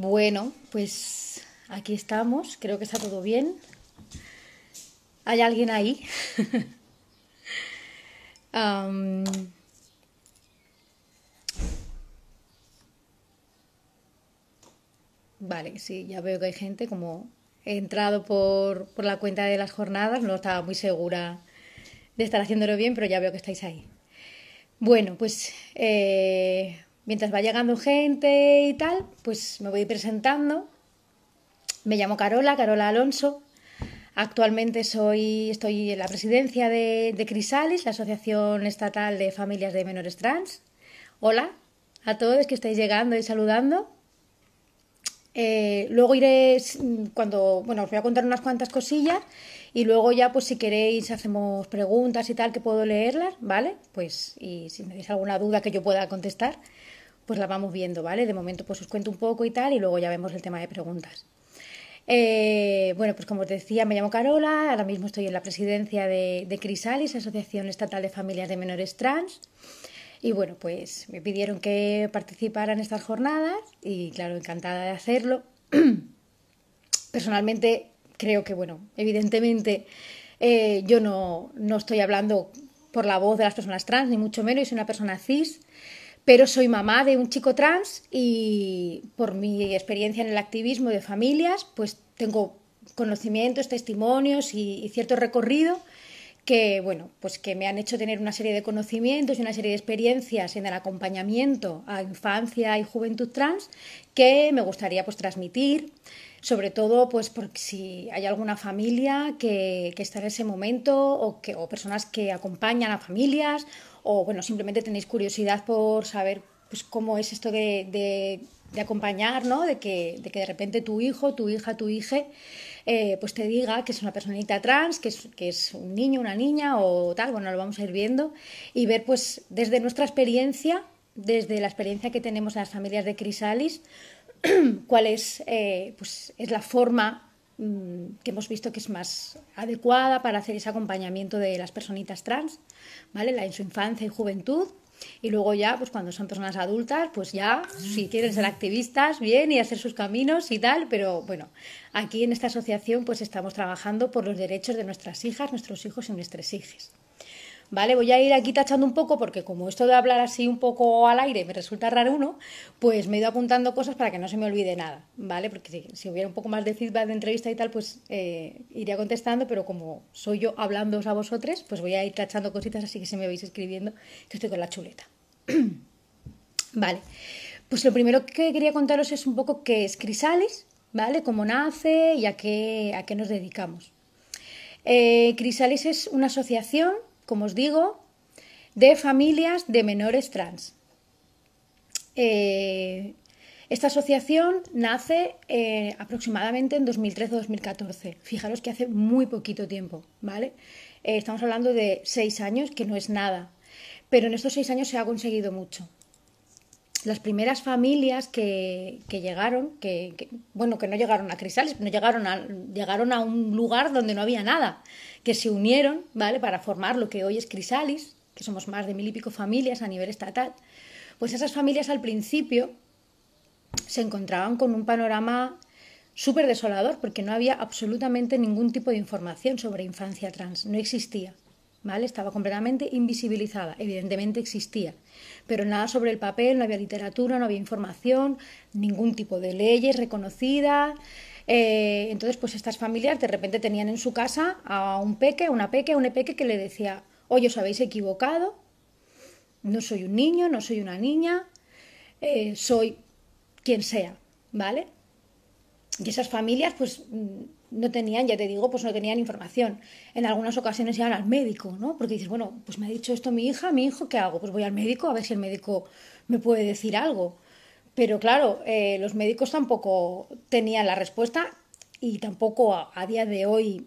Bueno, pues aquí estamos, creo que está todo bien. ¿Hay alguien ahí? Vale, sí, ya veo que hay gente como he entrado por, por la cuenta de las jornadas, no estaba muy segura de estar haciéndolo bien, pero ya veo que estáis ahí. Bueno, pues eh, Mientras va llegando gente y tal, pues me voy presentando. Me llamo Carola, Carola Alonso. Actualmente soy, estoy en la presidencia de, Crisalis, la Asociación Estatal de Familias de Menores Trans. Hola a todos que estáis llegando y saludando. Eh, luego iré cuando, bueno, os voy a contar unas cuantas cosillas y luego ya pues si queréis hacemos preguntas y tal que puedo leerlas, ¿vale? Pues y si tenéis alguna duda que yo pueda contestar pues la vamos viendo, ¿vale? De momento pues os cuento un poco y tal y luego ya vemos el tema de preguntas. Eh, bueno, pues como os decía, me llamo Carola, ahora mismo estoy en la presidencia de, Crisalis, Asociación Estatal de Familias de Menores Trans. Y bueno, pues me pidieron que participara en estas jornadas y claro, encantada de hacerlo. Personalmente creo que, bueno, evidentemente eh, yo no, estoy hablando por la voz de las personas trans, ni mucho menos, y soy una persona cis pero soy mamá de un chico trans y por mi experiencia en el activismo de familias, pues tengo conocimientos, testimonios y, cierto recorrido que bueno, pues que me han hecho tener una serie de conocimientos y una serie de experiencias en el acompañamiento a infancia y juventud trans que me gustaría pues transmitir, sobre todo pues porque si hay alguna familia que, está en ese momento o que o personas que acompañan a familias o bueno, simplemente tenéis curiosidad por saber pues, cómo es esto de, acompañar, ¿no? De que, de que, de repente tu hijo, tu hija, tu hija, eh, pues te diga que es una personita trans, que es, que es un niño, una niña o tal, bueno, lo vamos a ir viendo y ver pues desde nuestra experiencia, desde la experiencia que tenemos en las familias de Crisalis, cuál es, eh, pues, es la forma Mm, que hemos visto que es más adecuada para hacer ese acompañamiento de las personitas trans, ¿vale? en su infancia y juventud. Y luego ya, pues cuando son personas adultas, pues ya, si quieren ser activistas, bien, y hacer sus caminos y tal, pero bueno, aquí en esta asociación pues estamos trabajando por los derechos de nuestras hijas, nuestros hijos y nuestras hijas. ¿vale? Voy a ir aquí tachando un poco porque como esto de hablar así un poco al aire me resulta raro uno, pues me he ido apuntando cosas para que no se me olvide nada, ¿vale? Porque si, hubiera un poco más de feedback de entrevista y tal, pues eh, iría contestando, pero como soy yo hablándoos a vosotros, pues voy a ir tachando cositas así que si me vais escribiendo que estoy con la chuleta. vale, pues lo primero que quería contaros es un poco qué es Crisales, ¿vale? Cómo nace y a qué, a qué nos dedicamos. Eh, Crisalis es una asociación como os digo, de familias de menores trans. Eh, esta asociación nace eh, aproximadamente en 2013-2014. Fijaros que hace muy poquito tiempo, ¿vale? Eh, estamos hablando de seis años, que no es nada. Pero en estos seis años se ha conseguido mucho las primeras familias que, que llegaron, que, bueno, que no llegaron a Crisális, no llegaron a, un lugar donde no había nada, que se unieron, ¿vale? Para formar lo que hoy es Crisalis, que somos más de mil y pico familias a nivel estatal. Pues esas familias al principio se encontraban con un panorama súper desolador porque no había absolutamente ningún tipo de información sobre infancia trans, no existía. Estaba completamente invisibilizada, evidentemente existía, pero nada sobre el papel, no había literatura, no había información, ningún tipo de leyes reconocidas. Eh, entonces, pues estas familias de repente tenían en su casa a un peque, a una peque, a un epeque que le decía, hoy os habéis equivocado, no soy un niño, no soy una niña, eh, soy quien sea, ¿vale? Y esas familias, pues mm, no tenían, ya te digo, pues no tenían información. En algunas ocasiones iban al médico, ¿no? Porque dices, bueno, pues me ha dicho esto mi hija, mi hijo, ¿qué hago? Pues voy al médico a ver si el médico me puede decir algo. Pero claro, eh, los médicos tampoco tenían la respuesta y tampoco a, a día de hoy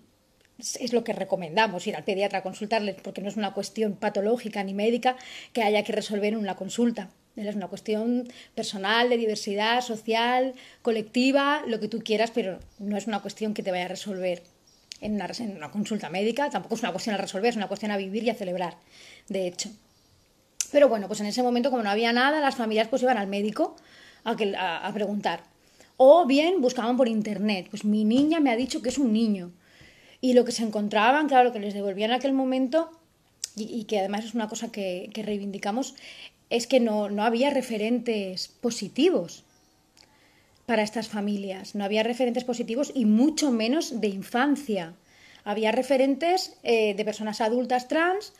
es lo que recomendamos, ir al pediatra a consultarles, porque no es una cuestión patológica ni médica que haya que resolver en una consulta. Es una cuestión personal, de diversidad, social, colectiva, lo que tú quieras, pero no es una cuestión que te vaya a resolver en una, consulta médica, tampoco es una cuestión a resolver, es una cuestión a vivir y a celebrar, de hecho. Pero bueno, pues en ese momento, como no había nada, las familias pues iban al médico a, preguntar. O bien buscaban por internet, pues mi niña me ha dicho que es un niño. Y lo que se encontraban, claro, lo que les devolvían en aquel momento y, que además es una cosa que, que, reivindicamos, es que no, había referentes positivos para estas familias, no había referentes positivos y mucho menos de infancia. Había referentes eh, de personas adultas trans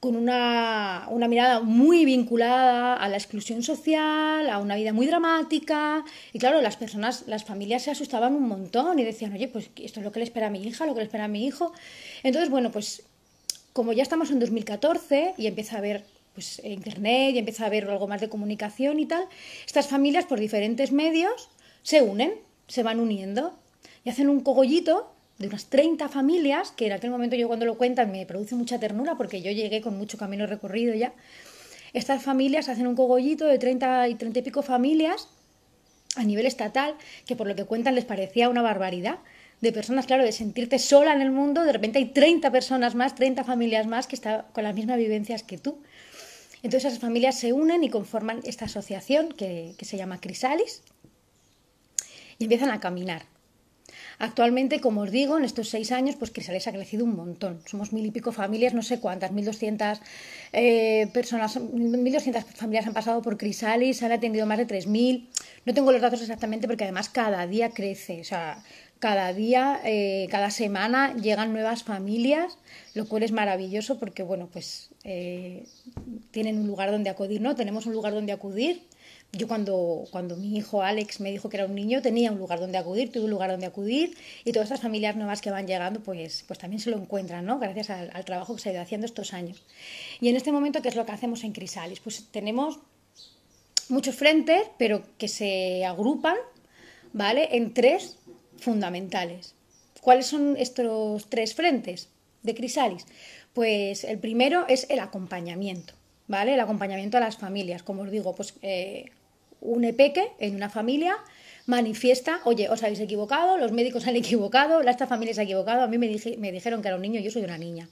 con una, mirada muy vinculada a la exclusión social, a una vida muy dramática. Y claro, las personas, las familias se asustaban un montón y decían, oye, pues esto es lo que le espera a mi hija, lo que le espera a mi hijo. Entonces, bueno, pues como ya estamos en 2014 y empieza a haber pues, Internet y empieza a haber algo más de comunicación y tal, estas familias por diferentes medios se unen, se van uniendo y hacen un cogollito de unas 30 familias, que en aquel momento yo cuando lo cuentan me produce mucha ternura porque yo llegué con mucho camino recorrido ya. Estas familias hacen un cogollito de 30 y 30 y pico familias a nivel estatal, que por lo que cuentan les parecía una barbaridad de personas, claro, de sentirte sola en el mundo, de repente hay 30 personas más, 30 familias más que están con las mismas vivencias que tú. Entonces esas familias se unen y conforman esta asociación que, se llama Crisalis y empiezan a caminar. Actualmente, como os digo, en estos seis años, pues Crisalis ha crecido un montón. Somos mil y pico familias, no sé cuántas, 1.200 eh, personas, 1.200 familias han pasado por Crisalis, han atendido más de 3.000. No tengo los datos exactamente porque además cada día crece. O sea, cada día, eh, cada semana llegan nuevas familias, lo cual es maravilloso porque, bueno, pues eh, tienen un lugar donde acudir, ¿no? Tenemos un lugar donde acudir. Yo cuando, cuando mi hijo Alex me dijo que era un niño, tenía un lugar donde acudir, tuve un lugar donde acudir y todas estas familias nuevas que van llegando, pues, pues también se lo encuentran, ¿no? Gracias al, trabajo que se ha ido haciendo estos años. Y en este momento, ¿qué es lo que hacemos en Crisalis? Pues tenemos muchos frentes, pero que se agrupan, ¿vale? En tres fundamentales. ¿Cuáles son estos tres frentes de Crisalis? Pues el primero es el acompañamiento, ¿vale? El acompañamiento a las familias. Como os digo, pues eh, un epeque en una familia manifiesta, oye, os habéis equivocado, los médicos han equivocado, esta familia se ha equivocado, a mí me, dijeron que era un niño, yo soy una niña,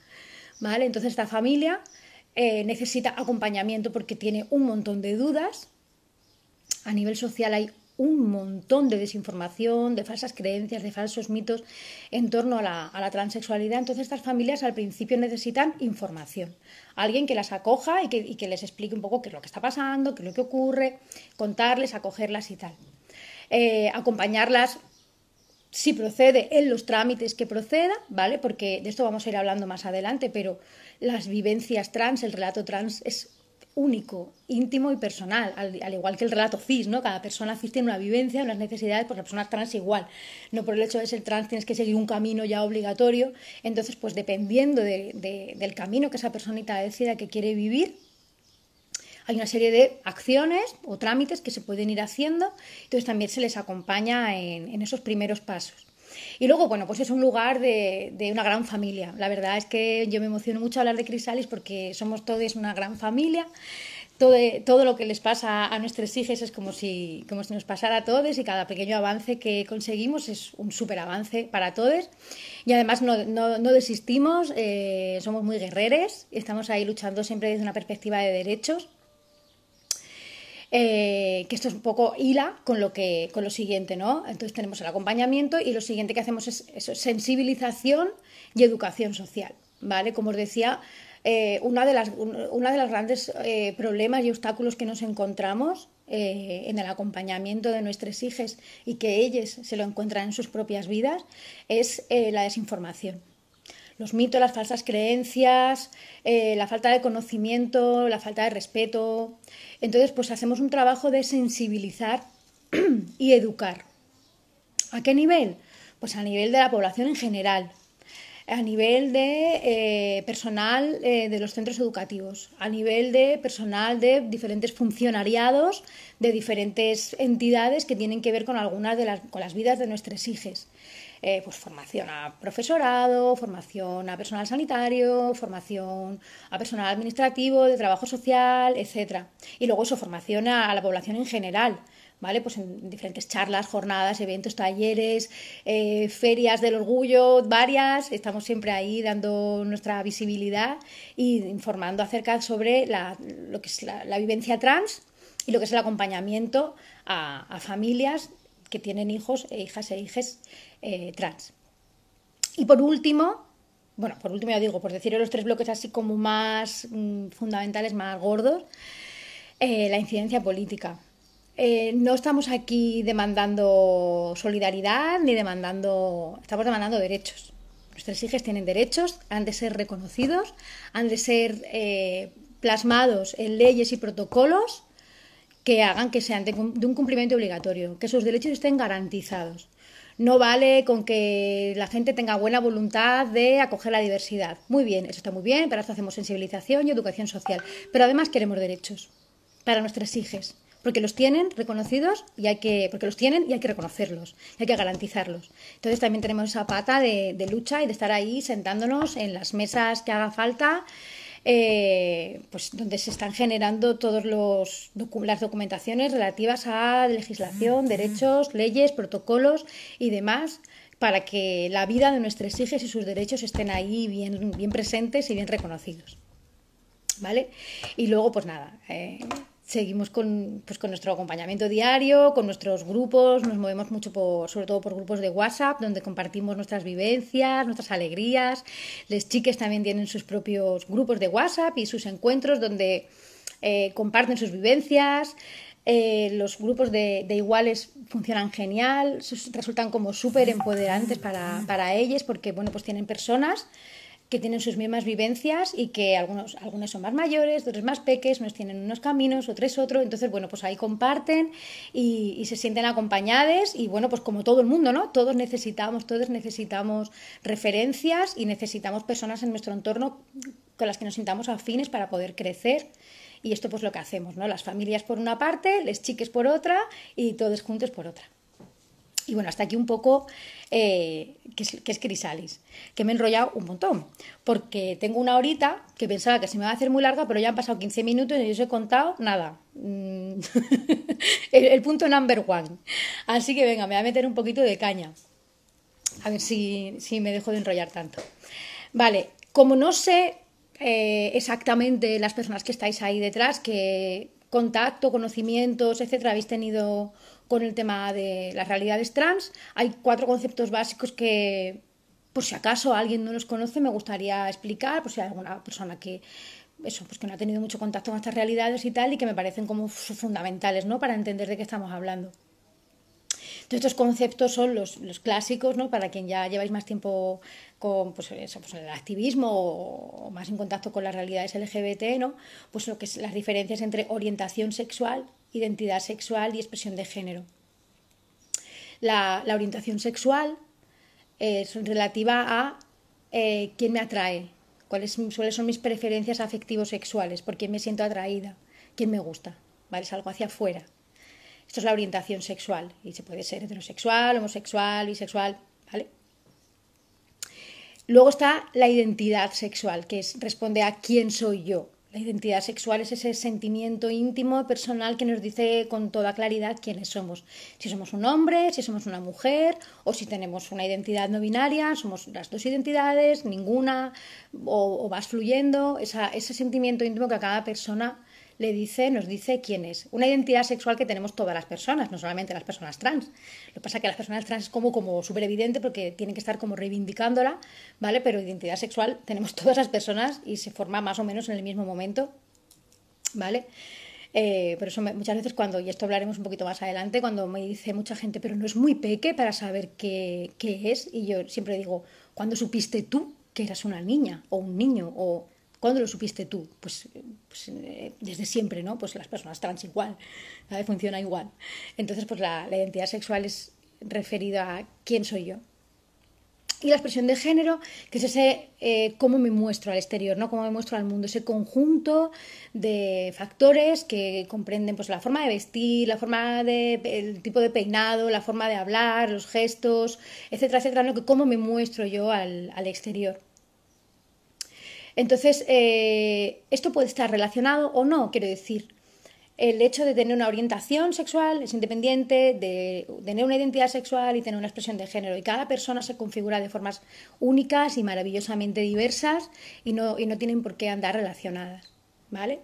¿vale? Entonces esta familia eh, necesita acompañamiento porque tiene un montón de dudas. A nivel social hay un montón de desinformación, de falsas creencias, de falsos mitos en torno a la, transexualidad. Entonces estas familias al principio necesitan información, alguien que las acoja y que, les explique un poco qué es lo que está pasando, qué es lo que ocurre, contarles, acogerlas y tal. Eh, acompañarlas si procede en los trámites que proceda, ¿vale? Porque de esto vamos a ir hablando más adelante, pero las vivencias trans, el relato trans es único, íntimo y personal, al, igual que el relato cis, ¿no? Cada persona cis tiene una vivencia, unas necesidades, pues la persona trans igual. No por el hecho de ser trans tienes que seguir un camino ya obligatorio. Entonces, pues dependiendo del camino que esa personita decida que quiere vivir, hay una serie de acciones o trámites que se pueden ir haciendo, entonces también se les acompaña en esos primeros pasos. Y luego, bueno, pues es un lugar de, una gran familia. La verdad es que yo me emociono mucho hablar de Crisalis porque somos todos una gran familia. Todo, todo, lo que les pasa a nuestros hijos es como si, como si nos pasara a todos y cada pequeño avance que conseguimos es un súper avance para todos. Y además no, desistimos, eh, somos muy guerreros, estamos ahí luchando siempre desde una perspectiva de derechos eh, que esto es un poco hila con lo, que, con lo siguiente, ¿no? Entonces tenemos el acompañamiento y lo siguiente que hacemos es sensibilización y educación social, ¿vale? Como os decía, eh, una de las de las grandes eh, problemas y obstáculos que nos encontramos en el acompañamiento de nuestros hijos y que ellos se lo encuentran en sus propias vidas es la desinformación los mitos, las falsas creencias, eh, la falta de conocimiento, la falta de respeto. Entonces, pues hacemos un trabajo de sensibilizar y educar. ¿A qué nivel? Pues a nivel de la población en general, a nivel de eh, personal eh, de los centros educativos, a nivel de personal de diferentes funcionariados, de diferentes entidades que tienen que ver con algunas de las, con las vidas de nuestros hijos. Eh, pues formación a profesorado, formación a personal sanitario, formación a personal administrativo, de trabajo social, etcétera. Y luego eso, formación a, la población en general. ¿Vale? Pues en diferentes charlas, jornadas, eventos, talleres, eh, ferias del orgullo, varias. Estamos siempre ahí dando nuestra visibilidad y e informando acerca sobre la, lo que es la, vivencia trans y lo que es el acompañamiento a familias que tienen hijos e hijas e hijes eh, trans. Y por último, bueno, por último ya digo, por decir los tres bloques así como más mm, fundamentales, más gordos, eh, la incidencia política. Eh, no estamos aquí demandando solidaridad ni demandando, estamos demandando derechos. Nuestros hijos tienen derechos, han de ser reconocidos, han de ser plasmados en leyes y protocolos que hagan que sean de, un cumplimiento obligatorio, que sus derechos estén garantizados. No vale con que la gente tenga buena voluntad de acoger la diversidad. Muy bien, eso está muy bien, para eso hacemos sensibilización y educación social. Pero además queremos derechos para nuestros hijas porque los tienen reconocidos y hay que porque los tienen y hay que reconocerlos y hay que garantizarlos entonces también tenemos esa pata de, de, lucha y de estar ahí sentándonos en las mesas que haga falta eh, pues donde se están generando todas los las documentaciones relativas a legislación, derechos, leyes, protocolos y demás para que la vida de nuestros hijos y sus derechos estén ahí bien, bien presentes y bien reconocidos. ¿Vale? Y luego, pues nada, eh, seguimos pues, con, nuestro acompañamiento diario, con nuestros grupos, nos movemos mucho sobre todo por grupos de WhatsApp, donde compartimos nuestras vivencias, nuestras alegrías. Las chicas también tienen sus propios grupos de WhatsApp y sus encuentros donde eh, comparten sus vivencias. Eh, los grupos de, iguales funcionan genial, resultan como súper empoderantes para, para ellas porque bueno, pues tienen personas que tienen sus mismas vivencias y que algunos, algunos son más mayores, otros más peques, nos tienen unos caminos, otros otro. Entonces, bueno, pues ahí comparten y, se sienten acompañados y bueno, pues como todo el mundo, ¿no? Todos necesitamos, todos necesitamos referencias y necesitamos personas en nuestro entorno con las que nos sintamos afines para poder crecer. Y esto pues lo que hacemos, ¿no? Las familias por una parte, les chiques por otra y todos juntos por otra. Y bueno, hasta aquí un poco eh, que, es, que Crisalis, que me he enrollado un montón, porque tengo una horita que pensaba que se me iba a hacer muy larga, pero ya han pasado 15 minutos y no os he contado nada. Mm, el, punto number one. Así que venga, me voy a meter un poquito de caña. A ver si, me dejo de enrollar tanto. Vale, como no sé eh, exactamente las personas que estáis ahí detrás, qué contacto, conocimientos, etcétera, habéis tenido con el tema de las realidades trans. Hay cuatro conceptos básicos que, por si acaso alguien no los conoce, me gustaría explicar, por si hay alguna persona que eso, pues que no ha tenido mucho contacto con estas realidades y tal, y que me parecen como fundamentales, ¿no? Para entender de qué estamos hablando. Entonces, estos conceptos son los, clásicos, ¿no? Para quien ya lleváis más tiempo con pues, pues, el activismo o más en contacto con las realidades LGBT, ¿no? Pues lo que es las diferencias entre orientación sexual identidad sexual y expresión de género. La, orientación sexual es eh, relativa a eh, quién me atrae, cuáles son mis preferencias afectivos sexuales por quién me siento atraída, quién me gusta, ¿vale? Es algo hacia afuera. Esto es la orientación sexual y se puede ser heterosexual, homosexual, bisexual, ¿vale? Luego está la identidad sexual, que es, responde a quién soy yo, la identidad sexual es ese sentimiento íntimo, personal, que nos dice con toda claridad quiénes somos. Si somos un hombre, si somos una mujer, o si tenemos una identidad no binaria, somos las dos identidades, ninguna, o, vas fluyendo. ese sentimiento íntimo que a cada persona le dice, nos dice quién es. Una identidad sexual que tenemos todas las personas, no solamente las personas trans. Lo que pasa es que las personas trans es como, como súper evidente porque tienen que estar como reivindicándola, ¿vale? Pero identidad sexual tenemos todas las personas y se forma más o menos en el mismo momento, ¿vale? Eh, por eso muchas veces cuando, y esto hablaremos un poquito más adelante, cuando me dice mucha gente, pero no es muy peque para saber qué, qué es, y yo siempre digo, ¿cuándo supiste tú que eras una niña o un niño? O ¿Cuándo lo supiste tú? Pues, pues eh, desde siempre, ¿no? Pues las personas trans igual, funciona igual. Entonces, pues la, identidad sexual es referida a quién soy yo, y la expresión de género, que es ese eh, cómo me muestro al exterior, ¿no? cómo me muestro al mundo, ese conjunto de factores que comprenden pues, la forma de vestir, la forma de, el tipo de peinado, la forma de hablar, los gestos, etcétera, etcétera, ¿no? que cómo me muestro yo al, al exterior. Entonces, eh, esto puede estar relacionado o no, quiero decir. El hecho de tener una orientación sexual es independiente, de tener una identidad sexual y tener una expresión de género. Y cada persona se configura de formas únicas y maravillosamente diversas y no, tienen por qué andar relacionadas. ¿Vale?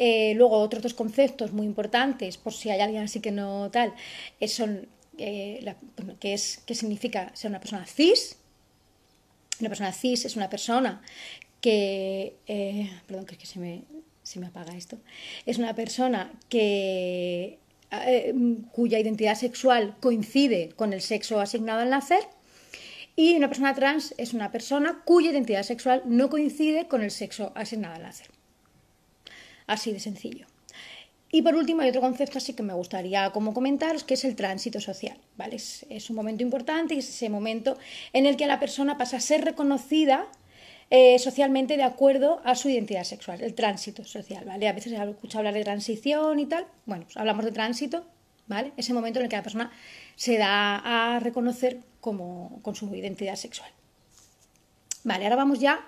Eh, luego, otros dos conceptos muy importantes, por si hay alguien así que no tal, son eh, es, ¿qué significa ser una persona cis? Una persona cis es una persona que, eh, perdón, que es que se me, apaga esto, es una persona que, eh, cuya identidad sexual coincide con el sexo asignado al nacer y una persona trans es una persona cuya identidad sexual no coincide con el sexo asignado al nacer. Así de sencillo. Y por último, hay otro concepto así que me gustaría como comentaros, que es el tránsito social. ¿vale? Es, es un momento importante y es ese momento en el que la persona pasa a ser reconocida eh, socialmente de acuerdo a su identidad sexual, el tránsito social, ¿vale? A veces se escucha hablar de transición y tal, bueno, pues hablamos de tránsito, ¿vale? Ese momento en el que la persona se da a reconocer como, con su identidad sexual. Vale, ahora vamos ya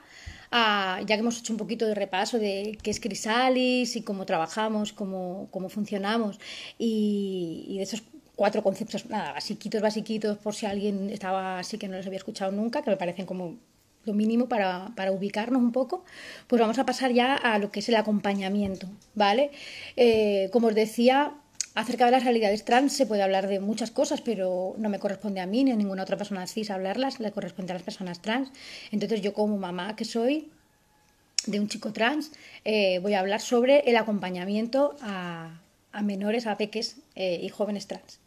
a, ya que hemos hecho un poquito de repaso de qué es Crisalis y cómo trabajamos, cómo, funcionamos y, y de esos cuatro conceptos, nada, basiquitos, basiquitos, por si alguien estaba así que no los había escuchado nunca, que me parecen como lo mínimo para, ubicarnos un poco, pues vamos a pasar ya a lo que es el acompañamiento, ¿vale? Eh, como os decía, acerca de las realidades trans se puede hablar de muchas cosas, pero no me corresponde a mí ni a ninguna otra persona cis hablarlas, le corresponde a las personas trans. Entonces yo como mamá que soy de un chico trans, eh, voy a hablar sobre el acompañamiento a, a menores, a peques eh, y jóvenes trans.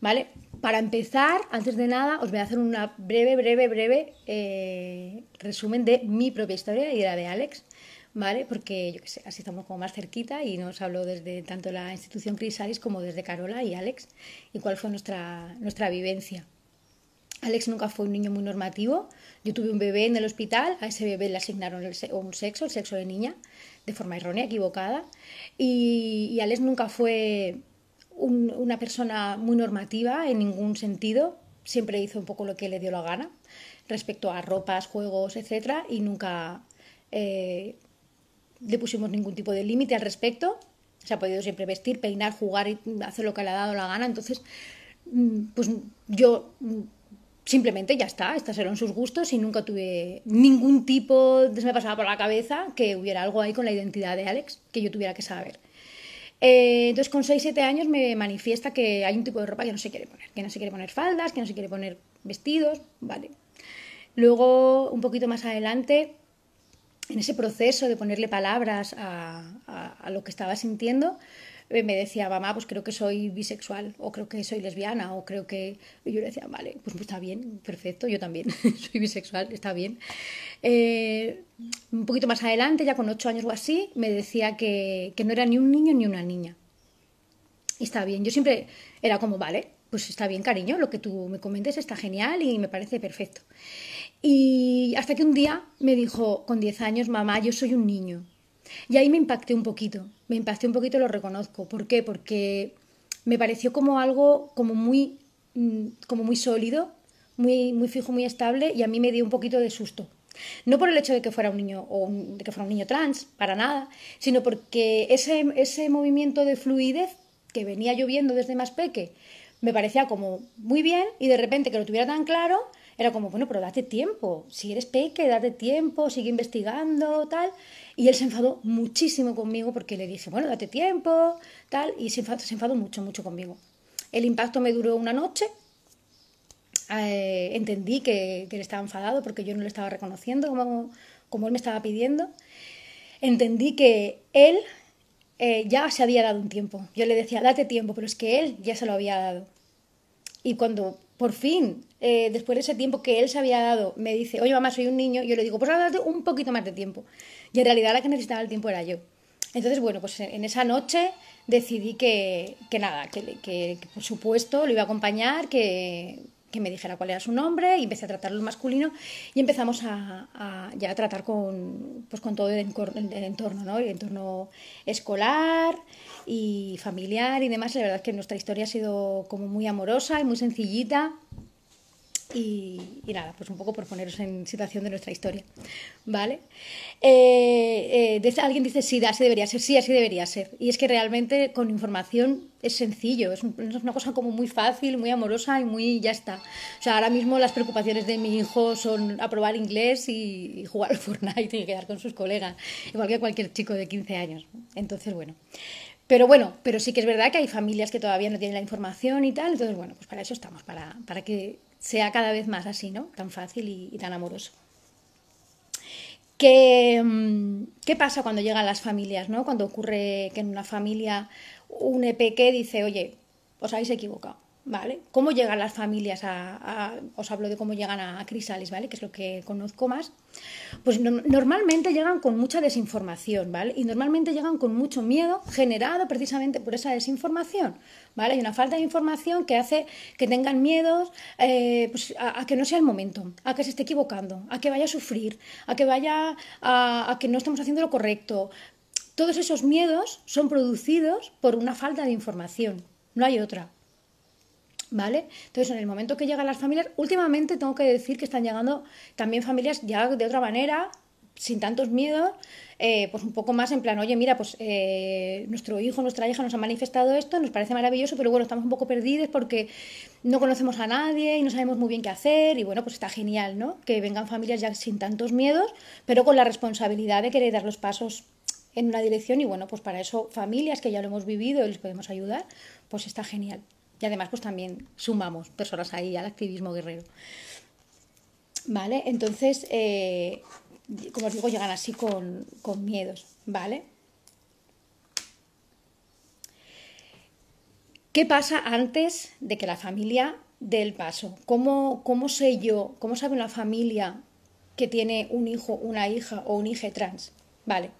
¿Vale? Para empezar, antes de nada, os voy a hacer un breve, breve, breve eh, resumen de mi propia historia y de la de Alex, ¿vale? Porque yo sé, así estamos como más cerquita y nos habló desde tanto la institución Crisaris como desde Carola y Alex y cuál fue nuestra, nuestra vivencia. Alex nunca fue un niño muy normativo. Yo tuve un bebé en el hospital, a ese bebé le asignaron un sexo, el sexo de niña, de forma errónea, equivocada. Y, y Alex nunca fue una persona muy normativa en ningún sentido, siempre hizo un poco lo que le dio la gana respecto a ropas, juegos, etcétera, y nunca eh, le pusimos ningún tipo de límite al respecto. Se ha podido siempre vestir, peinar, jugar y hacer lo que le ha dado la gana. Entonces, mm, pues yo simplemente ya está, estas eran sus gustos y nunca tuve ningún tipo, se me pasaba por la cabeza que hubiera algo ahí con la identidad de Alex que yo tuviera que saber. Eh, entonces con 6-7 años me manifiesta que hay un tipo de ropa que no se quiere poner, que no se quiere poner faldas, que no se quiere poner vestidos, vale. Luego, un poquito más adelante, en ese proceso de ponerle palabras a lo que estaba sintiendo, eh, me decía, mamá, pues creo que soy bisexual, o creo que soy lesbiana, o creo que. Y yo le decía, vale, pues, pues está bien, perfecto, yo también soy bisexual, está bien. Eh, un poquito más adelante, ya con ocho años o así, me decía que, no era ni un niño ni una niña. Y está bien, yo siempre era como, vale, pues está bien, cariño, lo que tú me comentes está genial y me parece perfecto. Y hasta que un día me dijo, con diez años, mamá, yo soy un niño. Y ahí me impacté un poquito, me impacté un poquito, lo reconozco. ¿Por qué? Porque me pareció como algo como muy, mm, como muy sólido, muy, muy fijo, muy estable, y a mí me dio un poquito de susto. No por el hecho de que fuera un niño o de que fuera un niño trans, para nada, sino porque ese, ese movimiento de fluidez que venía lloviendo desde más peque me parecía como muy bien y de repente que lo tuviera tan claro era como, bueno, pero date tiempo, si eres peque, date tiempo, sigue investigando, tal. Y él se enfadó muchísimo conmigo porque le dije, bueno, date tiempo, tal, y se enfadó, se enfadó mucho, mucho conmigo. El impacto me duró una noche, eh, entendí que, él estaba enfadado porque yo no le estaba reconociendo como, como él me estaba pidiendo. Entendí que él eh, ya se había dado un tiempo. Yo le decía, date tiempo, pero es que él ya se lo había dado. Y cuando por fin eh, después de ese tiempo que él se había dado, me dice, oye mamá, soy un niño, yo le digo, pues ahora date un poquito más de tiempo. Y en realidad la que necesitaba el tiempo era yo. Entonces, bueno, pues en esa noche decidí que, nada, que, por supuesto lo iba a acompañar, que, me dijera cuál era su nombre y empecé a tratarlo masculino y empezamos ya a tratar con, pues con todo el entorno, ¿no? El entorno escolar y familiar y demás. La verdad es que nuestra historia ha sido como muy amorosa y muy sencillita. Y, nada, pues un poco por poneros en situación de nuestra historia, ¿vale? Eh, eh, alguien dice, sí, así debería ser, sí, así debería ser. Y es que realmente con información es sencillo, es, una cosa como muy fácil, muy amorosa y muy ya está. O sea, ahora mismo las preocupaciones de mi hijo son aprobar inglés y, jugar al Fortnite y quedar con sus colegas, igual que cualquier chico de 15 años. Entonces, bueno. Pero bueno, pero sí que es verdad que hay familias que todavía no tienen la información y tal, entonces bueno, pues para eso estamos, para que sea cada vez más así, ¿no? Tan fácil y, tan amoroso. ¿Qué, mm, ¿Qué, pasa cuando llegan las familias, ¿no? Cuando ocurre que en una familia un EPQ dice, oye, os habéis equivocado Cómo llegan las familias a, os hablo de cómo llegan a, Crisalis, ¿vale? Que es lo que conozco más. Pues normalmente llegan con mucha desinformación, ¿vale? Y normalmente llegan con mucho miedo generado precisamente por esa desinformación, Hay una falta de información que hace que tengan miedos eh, pues, a, que no sea el momento, a que se esté equivocando, a que vaya a sufrir, a que vaya a que no estamos haciendo lo correcto. Todos esos miedos son producidos por una falta de información, no hay otra. ¿Vale? Entonces, en el momento que llegan las familias, últimamente tengo que decir que están llegando también familias ya de otra manera, sin tantos miedos, eh, pues un poco más en plan, oye, mira, pues eh, nuestro hijo, nuestra hija nos ha manifestado esto, nos parece maravilloso, pero bueno, estamos un poco perdidos porque no conocemos a nadie y no sabemos muy bien qué hacer y bueno, pues está genial, ¿no? Que vengan familias ya sin tantos miedos, pero con la responsabilidad de querer dar los pasos en una dirección y bueno, pues para eso familias que ya lo hemos vivido y les podemos ayudar, pues está genial. Y además, pues también sumamos personas ahí al activismo guerrero. ¿Vale? Entonces, eh, como os digo, llegan así con, miedos, ¿vale? ¿Qué pasa antes de que la familia dé el paso? ¿Cómo, ¿Cómo, sé yo, cómo sabe una familia que tiene un hijo, una hija o un hijo trans? Vale,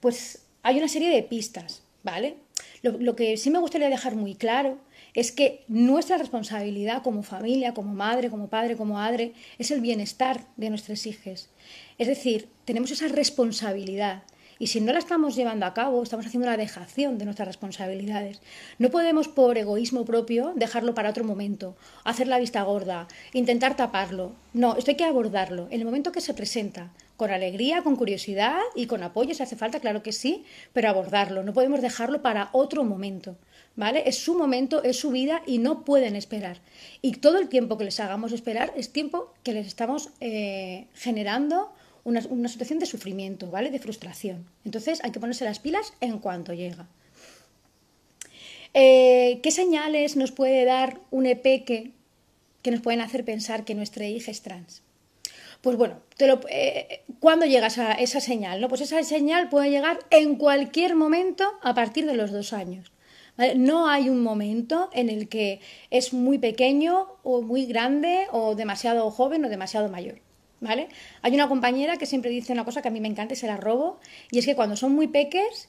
pues hay una serie de pistas, ¿vale? Lo, lo que sí me gustaría dejar muy claro es que nuestra responsabilidad como familia, como madre, como padre, como madre, es el bienestar de nuestros hijos. Es decir, tenemos esa responsabilidad y si no la estamos llevando a cabo, estamos haciendo una dejación de nuestras responsabilidades. No podemos, por egoísmo propio, dejarlo para otro momento, hacer la vista gorda, intentar taparlo. No, esto hay que abordarlo en el momento que se presenta, con alegría, con curiosidad y con apoyo, si hace falta, claro que sí, pero abordarlo. No podemos dejarlo para otro momento. ¿vale? Es su momento, es su vida y no pueden esperar. Y todo el tiempo que les hagamos esperar es tiempo que les estamos eh, generando una, situación de sufrimiento, ¿vale? De frustración. Entonces hay que ponerse las pilas en cuanto llega. Eh, ¿Qué señales nos puede dar un epeque que nos pueden hacer pensar que nuestra hija es trans? Pues bueno, eh, ¿cuándo llegas a esa señal? No? Pues esa señal puede llegar en cualquier momento a partir de los dos años. No hay un momento en el que es muy pequeño o muy grande o demasiado joven o demasiado mayor. ¿Vale? Hay una compañera que siempre dice una cosa que a mí me encanta y se la robo, y es que cuando son muy peques,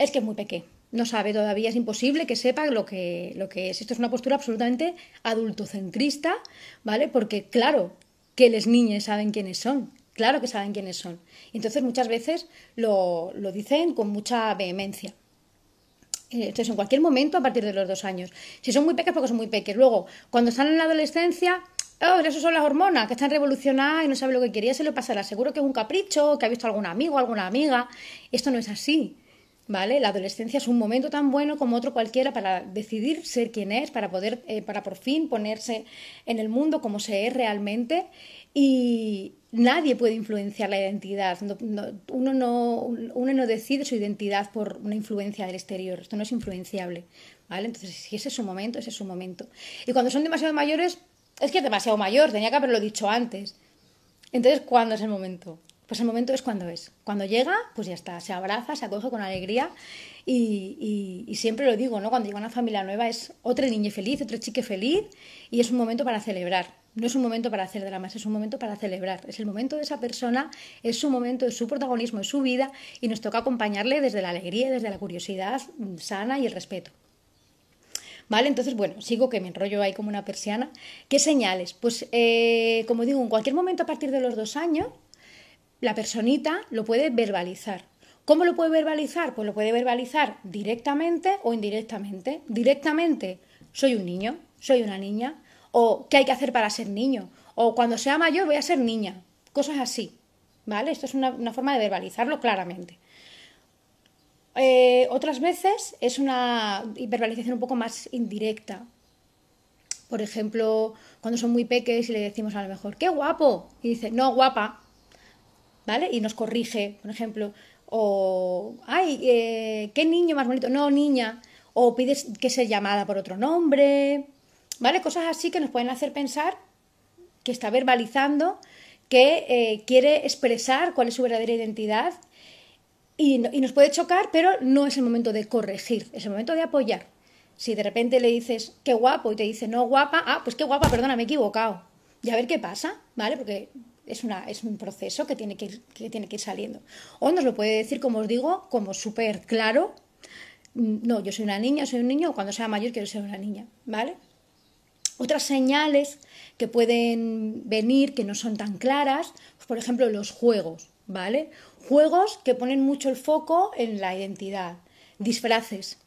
es que es muy peque, no sabe todavía, es imposible que sepa lo que, lo que es. Esto es una postura absolutamente adultocentrista, ¿vale? Porque claro que les niñas saben quiénes son, claro que saben quiénes son. Entonces muchas veces lo, lo dicen con mucha vehemencia. Entonces, eh, en cualquier momento, a partir de los dos años. Si son muy pequeños, porque son muy pequeños. Luego, cuando están en la adolescencia, oh, eso son las hormonas, que están revolucionadas y no sabe lo que quería, se lo pasará. Seguro que es un capricho, que ha visto algún amigo, alguna amiga. Esto no es así. ¿Vale? La adolescencia es un momento tan bueno como otro cualquiera para decidir ser quien es, para poder, eh, para por fin ponerse en el mundo como se es realmente y, nadie puede influenciar la identidad. uno, no, uno no decide su identidad por una influencia del exterior. Esto no es influenciable. ¿vale? Entonces, si ese es su momento, ese es su momento. Y cuando son demasiado mayores, es que es demasiado mayor, tenía que haberlo dicho antes. Entonces, ¿cuándo es el momento? Pues el momento es cuando es. Cuando llega, pues ya está, se abraza, se acoge con alegría y, siempre lo digo, ¿no? Cuando llega una familia nueva es otra niña feliz, otro chique feliz y es un momento para celebrar. No es un momento para hacer dramas, es un momento para celebrar. Es el momento de esa persona, es su momento, es su protagonismo, es su vida y nos toca acompañarle desde la alegría, desde la curiosidad sana y el respeto. ¿Vale? Entonces, bueno, sigo que me enrollo ahí como una persiana. ¿Qué señales? Pues, eh, como digo, en cualquier momento a partir de los dos años, la personita lo puede verbalizar. ¿Cómo lo puede verbalizar? Pues lo puede verbalizar directamente o indirectamente. Directamente, soy un niño, soy una niña, o qué hay que hacer para ser niño, o cuando sea mayor voy a ser niña, cosas así, ¿vale? Esto es una, forma de verbalizarlo claramente. Eh, otras veces es una verbalización un poco más indirecta. Por ejemplo, cuando son muy peques y le decimos a lo mejor, ¡qué guapo! Y dice, no, guapa. ¿Vale? Y nos corrige, por ejemplo. O, ¡ay, eh, qué niño más bonito! No, niña. O pides que sea llamada por otro nombre. ¿Vale? Cosas así que nos pueden hacer pensar que está verbalizando, que eh, quiere expresar cuál es su verdadera identidad y, nos puede chocar, pero no es el momento de corregir, es el momento de apoyar. Si de repente le dices qué guapo y te dice no guapa, ah, pues qué guapa, perdona, me he equivocado. Y a ver qué pasa, ¿vale? Porque es, una, es un proceso que tiene que, ir, que tiene que ir saliendo. O nos lo puede decir, como os digo, como súper claro. Mm, no, yo soy una niña, soy un niño, cuando sea mayor quiero ser una niña, ¿vale? Otras señales que pueden venir que no son tan claras, pues, por ejemplo los juegos, ¿vale? Juegos que ponen mucho el foco en la identidad, disfraces,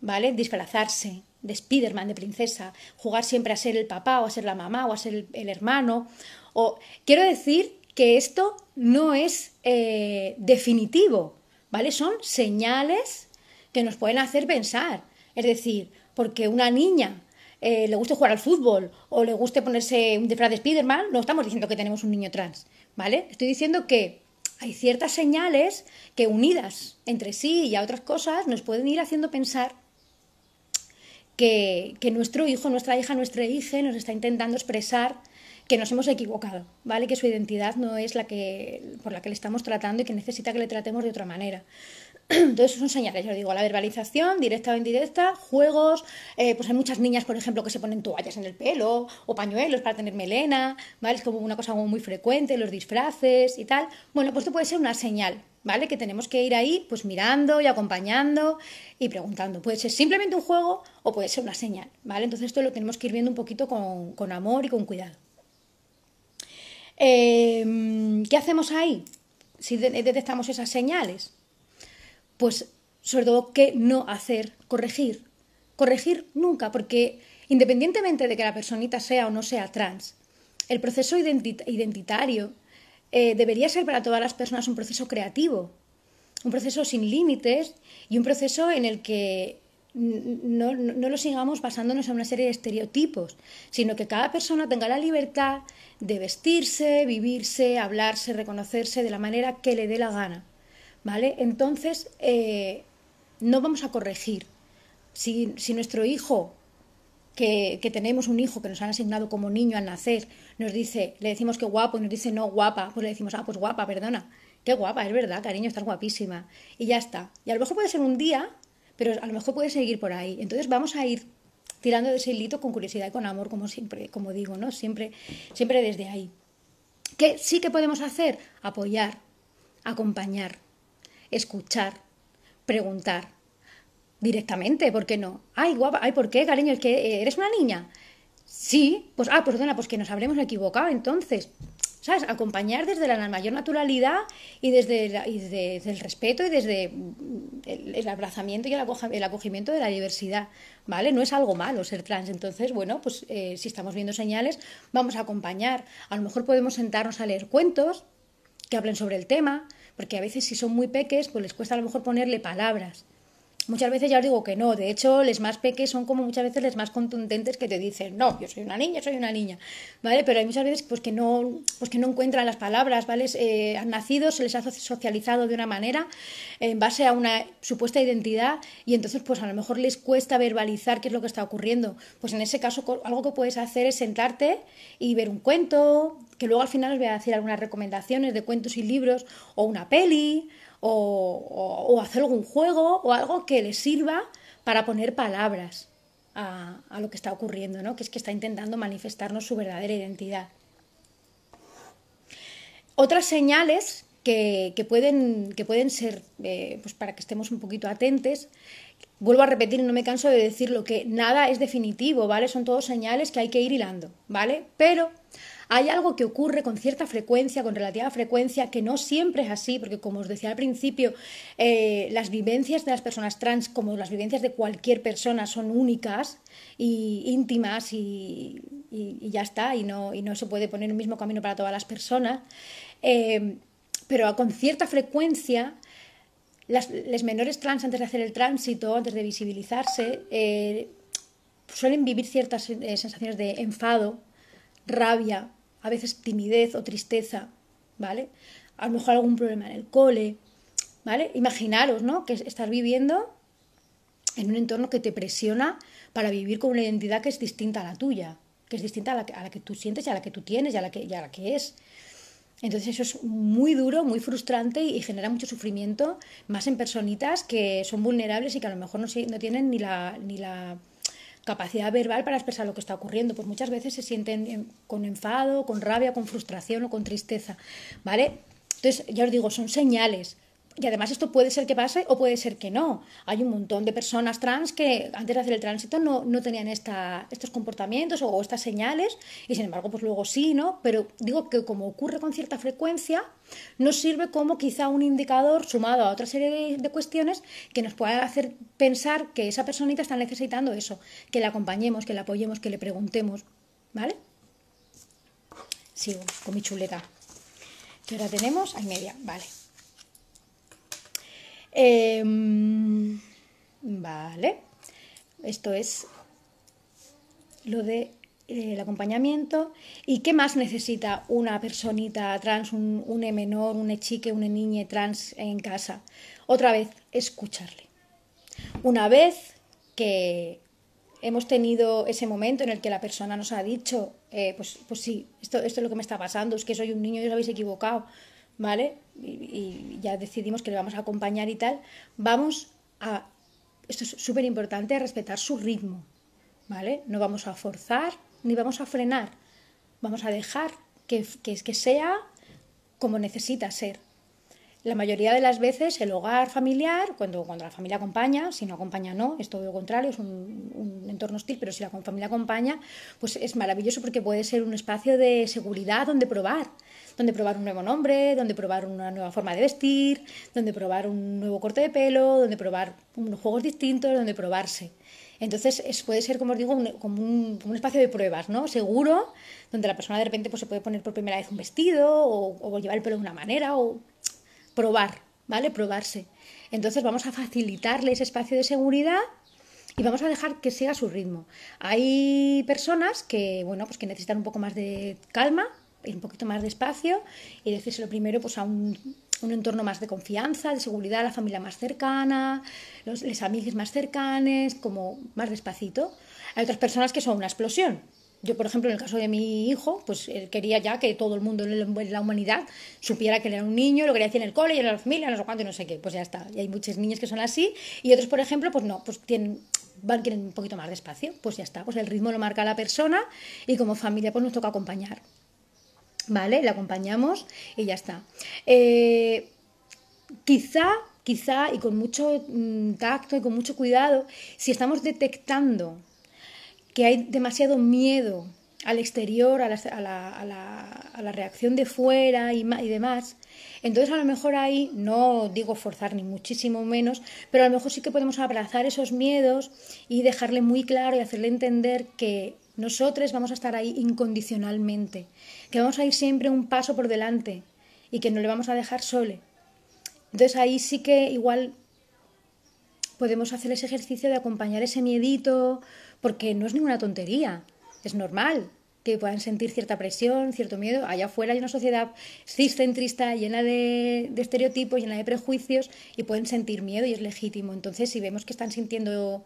¿vale? Disfrazarse de Spiderman, de princesa, jugar siempre a ser el papá o a ser la mamá o a ser el, hermano. O quiero decir que esto no es eh, definitivo, ¿vale? Son señales que nos pueden hacer pensar. Es decir, porque una niña eh, le guste jugar al fútbol o le guste ponerse un disfraz de Spiderman, no estamos diciendo que tenemos un niño trans, ¿vale? Estoy diciendo que hay ciertas señales que unidas entre sí y a otras cosas nos pueden ir haciendo pensar que, que nuestro hijo, nuestra hija, nuestra hija nos está intentando expresar que nos hemos equivocado, ¿vale? Que su identidad no es la que por la que le estamos tratando y que necesita que le tratemos de otra manera. Entonces son señales, yo digo, la verbalización, directa o indirecta, juegos, eh, pues hay muchas niñas, por ejemplo, que se ponen toallas en el pelo o pañuelos para tener melena, ¿vale? Es como una cosa muy frecuente, los disfraces y tal. Bueno, pues esto puede ser una señal, ¿vale? Que tenemos que ir ahí pues mirando y acompañando y preguntando. Puede ser simplemente un juego o puede ser una señal, ¿vale? Entonces esto lo tenemos que ir viendo un poquito con, amor y con cuidado. Em, ¿Qué hacemos ahí? Si detectamos esas señales pues sobre todo qué no hacer, corregir. Corregir nunca, porque independientemente de que la personita sea o no sea trans, el proceso identitario eh, debería ser para todas las personas un proceso creativo, un proceso sin límites y un proceso en el que no, lo sigamos basándonos en una serie de estereotipos, sino que cada persona tenga la libertad de vestirse, vivirse, hablarse, reconocerse de la manera que le dé la gana. ¿vale? Entonces, eh, no vamos a corregir. Si, nuestro hijo, que, tenemos un hijo que nos han asignado como niño al nacer, nos dice, le decimos que guapo y nos dice no guapa, pues le decimos, ah, pues guapa, perdona, qué guapa, es verdad, cariño, estás guapísima. Y ya está. Y a lo mejor puede ser un día, pero a lo mejor puede seguir por ahí. Entonces vamos a ir tirando de ese hilito con curiosidad y con amor, como siempre, como digo, ¿no? Siempre, siempre desde ahí. ¿Qué sí que podemos hacer? Apoyar, acompañar escuchar, preguntar directamente, ¿por qué no? Ay, guapa, ay, ¿por qué, cariño? que eh, eres una niña? Sí, pues, ah, pues perdona, pues que nos habremos equivocado entonces. ¿Sabes? Acompañar desde la mayor naturalidad y desde, el respeto y desde mm, el, abrazamiento y el, acogimiento de la diversidad, ¿vale? No es algo malo ser trans. Entonces, bueno, pues eh, si estamos viendo señales, vamos a acompañar. A lo mejor podemos sentarnos a leer cuentos que hablen sobre el tema, porque a veces si son muy peques, pues les cuesta a lo mejor ponerle palabras. Muchas veces ya os digo que no, de hecho, les más peques son como muchas veces los más contundentes que te dicen, no, yo soy una niña, soy una niña, ¿vale? Pero hay muchas veces pues, que, no, pues, que no encuentran las palabras, ¿vale? Eh, han nacido, se les ha socializado de una manera en base a una supuesta identidad y entonces pues a lo mejor les cuesta verbalizar qué es lo que está ocurriendo. Pues en ese caso algo que puedes hacer es sentarte y ver un cuento, que luego al final os voy a decir algunas recomendaciones de cuentos y libros o una peli o, hacer algún juego o algo que le sirva para poner palabras a, lo que está ocurriendo, ¿no? que es que está intentando manifestarnos su verdadera identidad. Otras señales que, pueden, que pueden, ser, eh, pues para que estemos un poquito atentes, vuelvo a repetir, no me canso de decirlo, que nada es definitivo, ¿vale? Son todos señales que hay que ir hilando, ¿vale? Pero hay algo que ocurre con cierta frecuencia, con relativa frecuencia, que no siempre es así, porque como os decía al principio, eh, las vivencias de las personas trans, como las vivencias de cualquier persona, son únicas y íntimas y, ya está, y no, se puede poner un mismo camino para todas las personas. Eh, pero con cierta frecuencia los menores trans antes de hacer el tránsito, antes de visibilizarse, eh, suelen vivir ciertas sensaciones de enfado, rabia, a veces timidez o tristeza, ¿vale? A lo mejor algún problema en el cole, ¿vale? Imaginaros, ¿no? Que estar viviendo en un entorno que te presiona para vivir con una identidad que es distinta a la tuya, que es distinta a la que, a tú sientes y a la que tú tienes y a la que, la que es. Entonces eso es muy duro, muy frustrante y genera mucho sufrimiento, más en personitas que son vulnerables y que a lo mejor no, no tienen ni la, ni la capacidad verbal para expresar lo que está ocurriendo, pues muchas veces se sienten eh, con enfado, con rabia, con frustración o con tristeza, ¿vale? Entonces, ya os digo, son señales, y además esto puede ser que pase o puede ser que no. Hay un montón de personas trans que antes de hacer el tránsito no, tenían esta, estos comportamientos o, estas señales y sin embargo pues luego sí, ¿no? Pero digo que como ocurre con cierta frecuencia, nos sirve como quizá un indicador sumado a otra serie de, cuestiones que nos pueda hacer pensar que esa personita está necesitando eso, que la acompañemos, que la apoyemos, que le preguntemos, ¿vale? Sigo con mi chuleta. ¿Qué hora tenemos? Hay media, vale. Em, vale, esto es lo de eh, acompañamiento y qué más necesita una personita trans, un, e menor, un e chique, un e niñe trans en casa. Otra vez, escucharle. Una vez que hemos tenido ese momento en el que la persona nos ha dicho, eh, pues, pues sí, esto, esto es lo que me está pasando, es que soy un niño y os habéis equivocado. ¿vale? Y, ya decidimos que le vamos a acompañar y tal, vamos a, esto es súper importante, respetar su ritmo, ¿vale? No vamos a forzar ni vamos a frenar, vamos a dejar que, que, sea como necesita ser, la mayoría de las veces el hogar familiar, cuando, la familia acompaña, si no acompaña no, es todo lo contrario, es un, entorno hostil, pero si la familia acompaña, pues es maravilloso porque puede ser un espacio de seguridad donde probar, donde probar un nuevo nombre, donde probar una nueva forma de vestir, donde probar un nuevo corte de pelo, donde probar unos juegos distintos, donde probarse. Entonces es, puede ser, como os digo, como, un, espacio de pruebas, ¿no? Seguro, donde la persona de repente pues, se puede poner por primera vez un vestido o, o llevar el pelo de una manera o probar, ¿vale? Probarse. Entonces vamos a facilitarle ese espacio de seguridad y vamos a dejar que siga su ritmo. Hay personas que, bueno, pues que necesitan un poco más de calma ir un poquito más despacio y decírselo primero pues, a un, entorno más de confianza, de seguridad, a la familia más cercana, los, los amigos más cercanos, como más despacito. Hay otras personas que son una explosión. Yo, por ejemplo, en el caso de mi hijo, pues quería ya que todo el mundo en la humanidad supiera que él era un niño, lo quería decir en el cole y en la familia, no sé cuánto y no sé qué. Pues ya está. Y hay muchos niños que son así y otros, por ejemplo, pues no, pues tienen van quieren un poquito más despacio, pues ya está, pues el ritmo lo marca la persona y como familia pues nos toca acompañar. ¿vale? La acompañamos y ya está. Eh, quizá, quizá, y con mucho mm, tacto y con mucho cuidado, si estamos detectando que hay demasiado miedo al exterior, a la, reacción de fuera y, y, demás. Entonces a lo mejor ahí, no digo forzar ni muchísimo menos, pero a lo mejor sí que podemos abrazar esos miedos y dejarle muy claro y hacerle entender que nosotros vamos a estar ahí incondicionalmente, que vamos a ir siempre un paso por delante y que no le vamos a dejar sole. Entonces ahí sí que igual podemos hacer ese ejercicio de acompañar ese miedito, porque no es ninguna tontería, es normal que puedan sentir cierta presión, cierto miedo. Allá afuera hay una sociedad ciscentrista llena de, de, estereotipos, llena de prejuicios y pueden sentir miedo y es legítimo. Entonces, si vemos que están sintiendo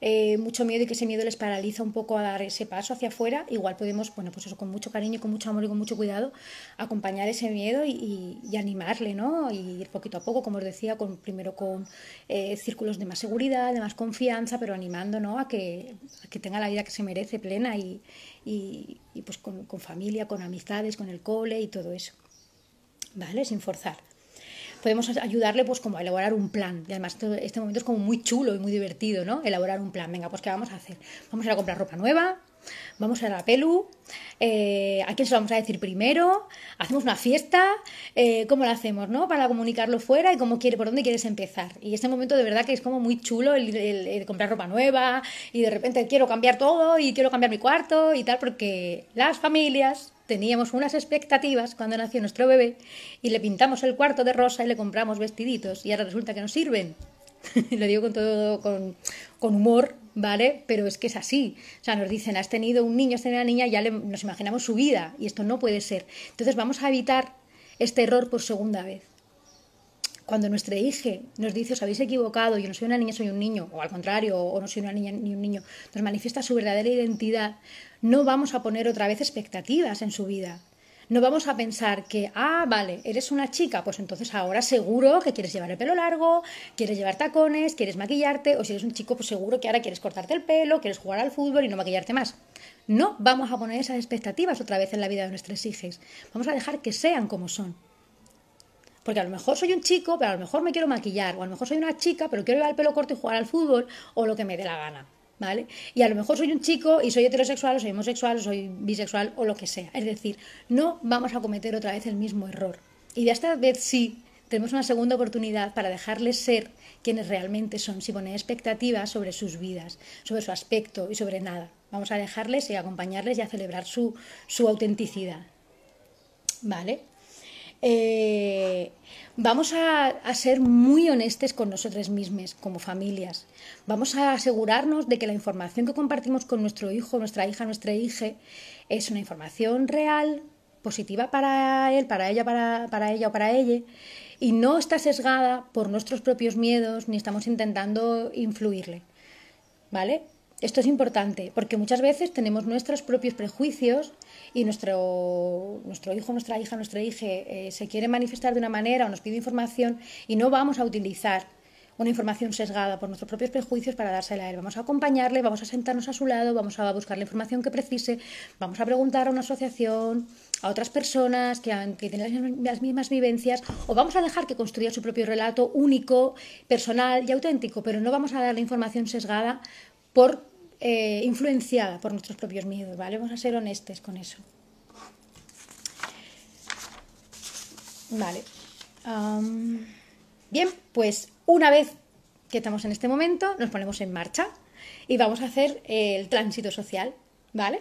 eh, mucho miedo y que ese miedo les paraliza un poco a dar ese paso hacia afuera, igual podemos, bueno, pues eso con mucho cariño, con mucho amor y con mucho cuidado, acompañar ese miedo y, animarle, ¿no? Y ir poquito a poco, como os decía, con, primero con eh, círculos de más seguridad, de más confianza, pero animando, ¿no? A que, tenga la vida que se merece plena y, pues con familia, con amistades, con el cole y todo eso. ¿Vale? Sin forzar podemos ayudarle pues como a elaborar un plan. Y además este momento es como muy chulo y muy divertido, ¿no? Elaborar un plan. Venga, pues ¿qué vamos a hacer? Vamos a comprar ropa nueva, vamos a ir a la pelu, eh, a quién se lo vamos a decir primero, hacemos una fiesta, eh, cómo la hacemos, ¿no? Para comunicarlo fuera y cómo quiere, por dónde quieres empezar. Y este momento de verdad que es como muy chulo el, el, el comprar ropa nueva y de repente quiero cambiar todo y quiero cambiar mi cuarto y tal, porque las familias teníamos unas expectativas cuando nació nuestro bebé y le pintamos el cuarto de rosa y le compramos vestiditos y ahora resulta que no sirven. lo digo con todo, con, humor, ¿vale? Pero es que es así. O sea, nos dicen, has tenido un niño, has tenido una niña, ya nos imaginamos su vida y esto no puede ser. Entonces vamos a evitar este error por segunda vez cuando nuestro hijo nos dice, os habéis equivocado, yo no soy una niña, soy un niño, o al contrario, o no soy una niña ni un niño, nos manifiesta su verdadera identidad, no vamos a poner otra vez expectativas en su vida. No vamos a pensar que, ah, vale, eres una chica, pues entonces ahora seguro que quieres llevar el pelo largo, quieres llevar tacones, quieres maquillarte, o si eres un chico, pues seguro que ahora quieres cortarte el pelo, quieres jugar al fútbol y no maquillarte más. No vamos a poner esas expectativas otra vez en la vida de nuestros hijos. Vamos a dejar que sean como son. Porque a lo mejor soy un chico, pero a lo mejor me quiero maquillar, o a lo mejor soy una chica, pero quiero llevar el pelo corto y jugar al fútbol, o lo que me dé la gana. ¿Vale? Y a lo mejor soy un chico y soy heterosexual, o soy homosexual, o soy bisexual, o lo que sea. Es decir, no vamos a cometer otra vez el mismo error. Y de esta vez sí tenemos una segunda oportunidad para dejarles ser quienes realmente son, si poner expectativas sobre sus vidas, sobre su aspecto y sobre nada. Vamos a dejarles y acompañarles y a celebrar su, su autenticidad. ¿Vale? Eh, vamos a, ser muy honestos con nosotros mismos como familias. Vamos a asegurarnos de que la información que compartimos con nuestro hijo, nuestra hija, nuestra hija, es una información real, positiva para él, para ella, para, ella o para ella, y no está sesgada por nuestros propios miedos ni estamos intentando influirle. ¿Vale? Esto es importante porque muchas veces tenemos nuestros propios prejuicios y nuestro, nuestro hijo, nuestra hija, nuestro hija eh, se quiere manifestar de una manera o nos pide información y no vamos a utilizar una información sesgada por nuestros propios prejuicios para dársela a él. Vamos a acompañarle, vamos a sentarnos a su lado, vamos a buscar la información que precise, vamos a preguntar a una asociación, a otras personas que, tienen las, las mismas vivencias, o vamos a dejar que construya su propio relato único, personal y auténtico, pero no vamos a darle información sesgada por eh, influenciada por nuestros propios miedos, ¿vale? Vamos a ser honestos con eso. Vale. bien, pues una vez que estamos en este momento, nos ponemos en marcha y vamos a hacer el tránsito social, ¿vale?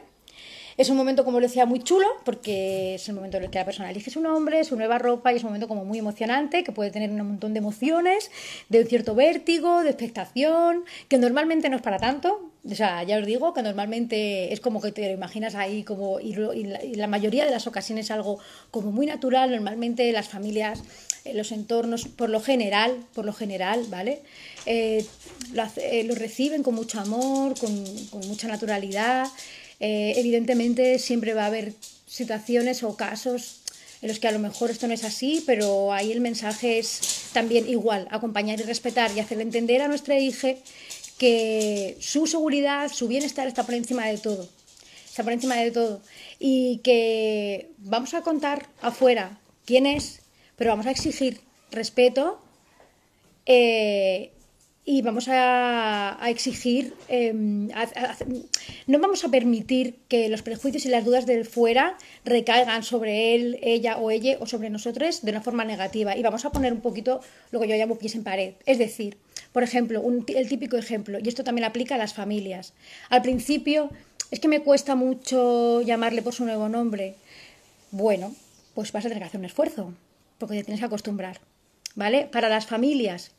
Es un momento, como lo decía, muy chulo, porque es el momento en el que la persona elige su nombre, su nueva ropa, y es un momento como muy emocionante, que puede tener un montón de emociones, de un cierto vértigo, de expectación, que normalmente no es para tanto, ya os digo que normalmente es como que te lo imaginas ahí, como, y, la, mayoría de las ocasiones es algo como muy natural. Normalmente las familias, eh, los entornos, por lo general, por lo general, ¿vale? Eh, eh, lo, reciben con mucho amor, con, mucha naturalidad. evidentemente siempre va a haber situaciones o casos en los que a lo mejor esto no es así, pero ahí el mensaje es también igual, acompañar y respetar y hacerle entender a nuestra hija que su seguridad, su bienestar está por encima de todo. Está por encima de todo. Y que vamos a contar afuera quién es, pero vamos a exigir respeto eh, y vamos a, exigir, em, no vamos a permitir que los prejuicios y las dudas del fuera recaigan sobre él, ella o ella o sobre nosotros de una forma negativa. Y vamos a poner un poquito lo que yo llamo pies en pared. Es decir, por ejemplo, el típico ejemplo, y esto también aplica a las familias. Al principio, es que me cuesta mucho llamarle por su nuevo nombre. Bueno, pues vas a tener que hacer un esfuerzo, porque te tienes que acostumbrar. ¿Vale? Para las familias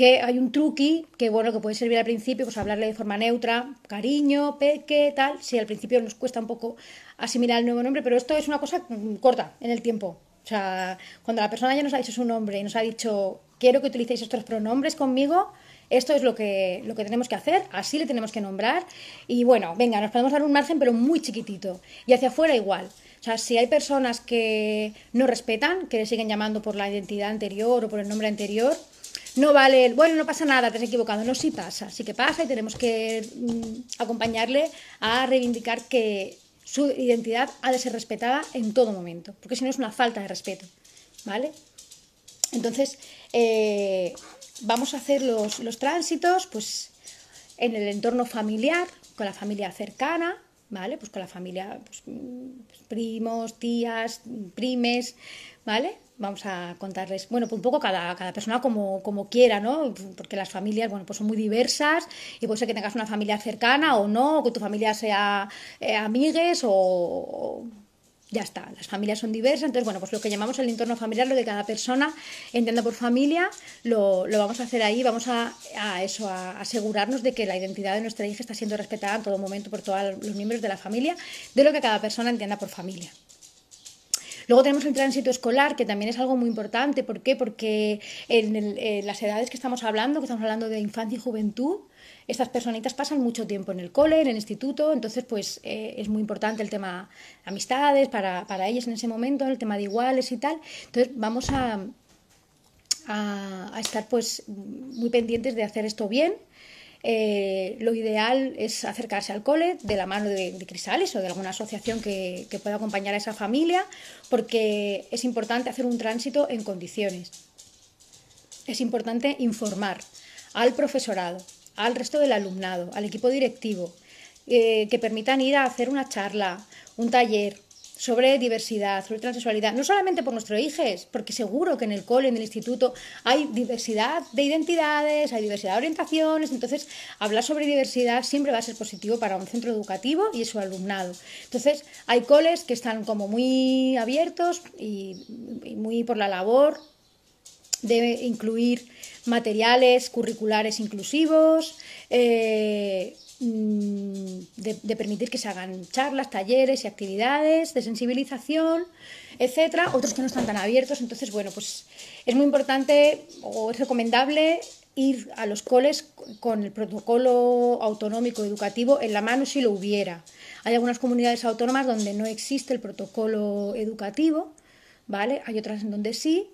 que hay un truqui que bueno que puede servir al principio, pues hablarle de forma neutra, cariño, peque, tal. Si al principio nos cuesta un poco asimilar el nuevo nombre, pero esto es una cosa mm, corta en el tiempo. O sea, cuando la persona ya nos ha dicho su nombre y nos ha dicho quiero que utilicéis estos pronombres conmigo, esto es lo que, lo que tenemos que hacer, así le tenemos que nombrar. Y bueno, venga, nos podemos dar un margen, pero muy chiquitito. Y hacia afuera igual. O sea, si hay personas que no respetan, que le siguen llamando por la identidad anterior o por el nombre anterior, no vale bueno, no pasa nada, te has equivocado. No, sí pasa, sí que pasa y tenemos que mm, acompañarle a reivindicar que su identidad ha de ser respetada en todo momento, porque si no es una falta de respeto, ¿vale? Entonces, eh, vamos a hacer los, los tránsitos, pues, en el entorno familiar, con la familia cercana, ¿vale? Pues con la familia, pues, mm, pues primos, tías, primes, ¿vale? vamos a contarles, bueno, pues un poco cada, cada persona como, como quiera, ¿no? Porque las familias, bueno, pues son muy diversas y puede ser que tengas una familia cercana o no, o que tu familia sea eh, amigues o ya está, las familias son diversas, entonces bueno, pues lo que llamamos el entorno familiar, lo que cada persona entienda por familia, lo, vamos a hacer ahí, vamos a, a eso, a asegurarnos de que la identidad de nuestra hija está siendo respetada en todo momento por todos los miembros de la familia, de lo que cada persona entienda por familia. Luego tenemos el tránsito escolar, que también es algo muy importante. ¿Por qué? Porque en, eh, las edades que estamos hablando, que estamos hablando de infancia y juventud, estas personitas pasan mucho tiempo en el cole, en el instituto, entonces pues eh, es muy importante el tema amistades para, ellas en ese momento, el tema de iguales y tal. Entonces vamos a, a, a estar pues muy pendientes de hacer esto bien eh, lo ideal es acercarse al cole de la mano de, de Crisales o de alguna asociación que, pueda acompañar a esa familia, porque es importante hacer un tránsito en condiciones. Es importante informar al profesorado, al resto del alumnado, al equipo directivo, eh, que permitan ir a hacer una charla, un taller, sobre diversidad, sobre transexualidad, no solamente por nuestros e hijos, porque seguro que en el cole, en el instituto, hay diversidad de identidades, hay diversidad de orientaciones, entonces hablar sobre diversidad siempre va a ser positivo para un centro educativo y su alumnado. Entonces, hay coles que están como muy abiertos y, muy por la labor de incluir materiales curriculares inclusivos, eh, Mm, de, permitir que se hagan charlas, talleres y actividades de sensibilización, etcétera, otros que no están tan abiertos. Entonces, bueno, pues es muy importante o es recomendable ir a los coles con el protocolo autonómico educativo en la mano si lo hubiera. Hay algunas comunidades autónomas donde no existe el protocolo educativo, ¿vale? Hay otras en donde sí,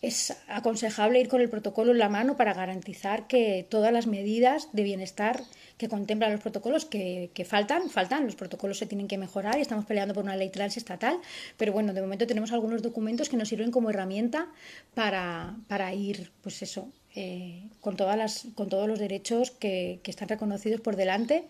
es aconsejable ir con el protocolo en la mano para garantizar que todas las medidas de bienestar que contemplan los protocolos, que, faltan, faltan, los protocolos se tienen que mejorar y estamos peleando por una ley estatal pero bueno, de momento tenemos algunos documentos que nos sirven como herramienta para, ir, pues eso, eh, con, todas las, con todos los derechos que, que están reconocidos por delante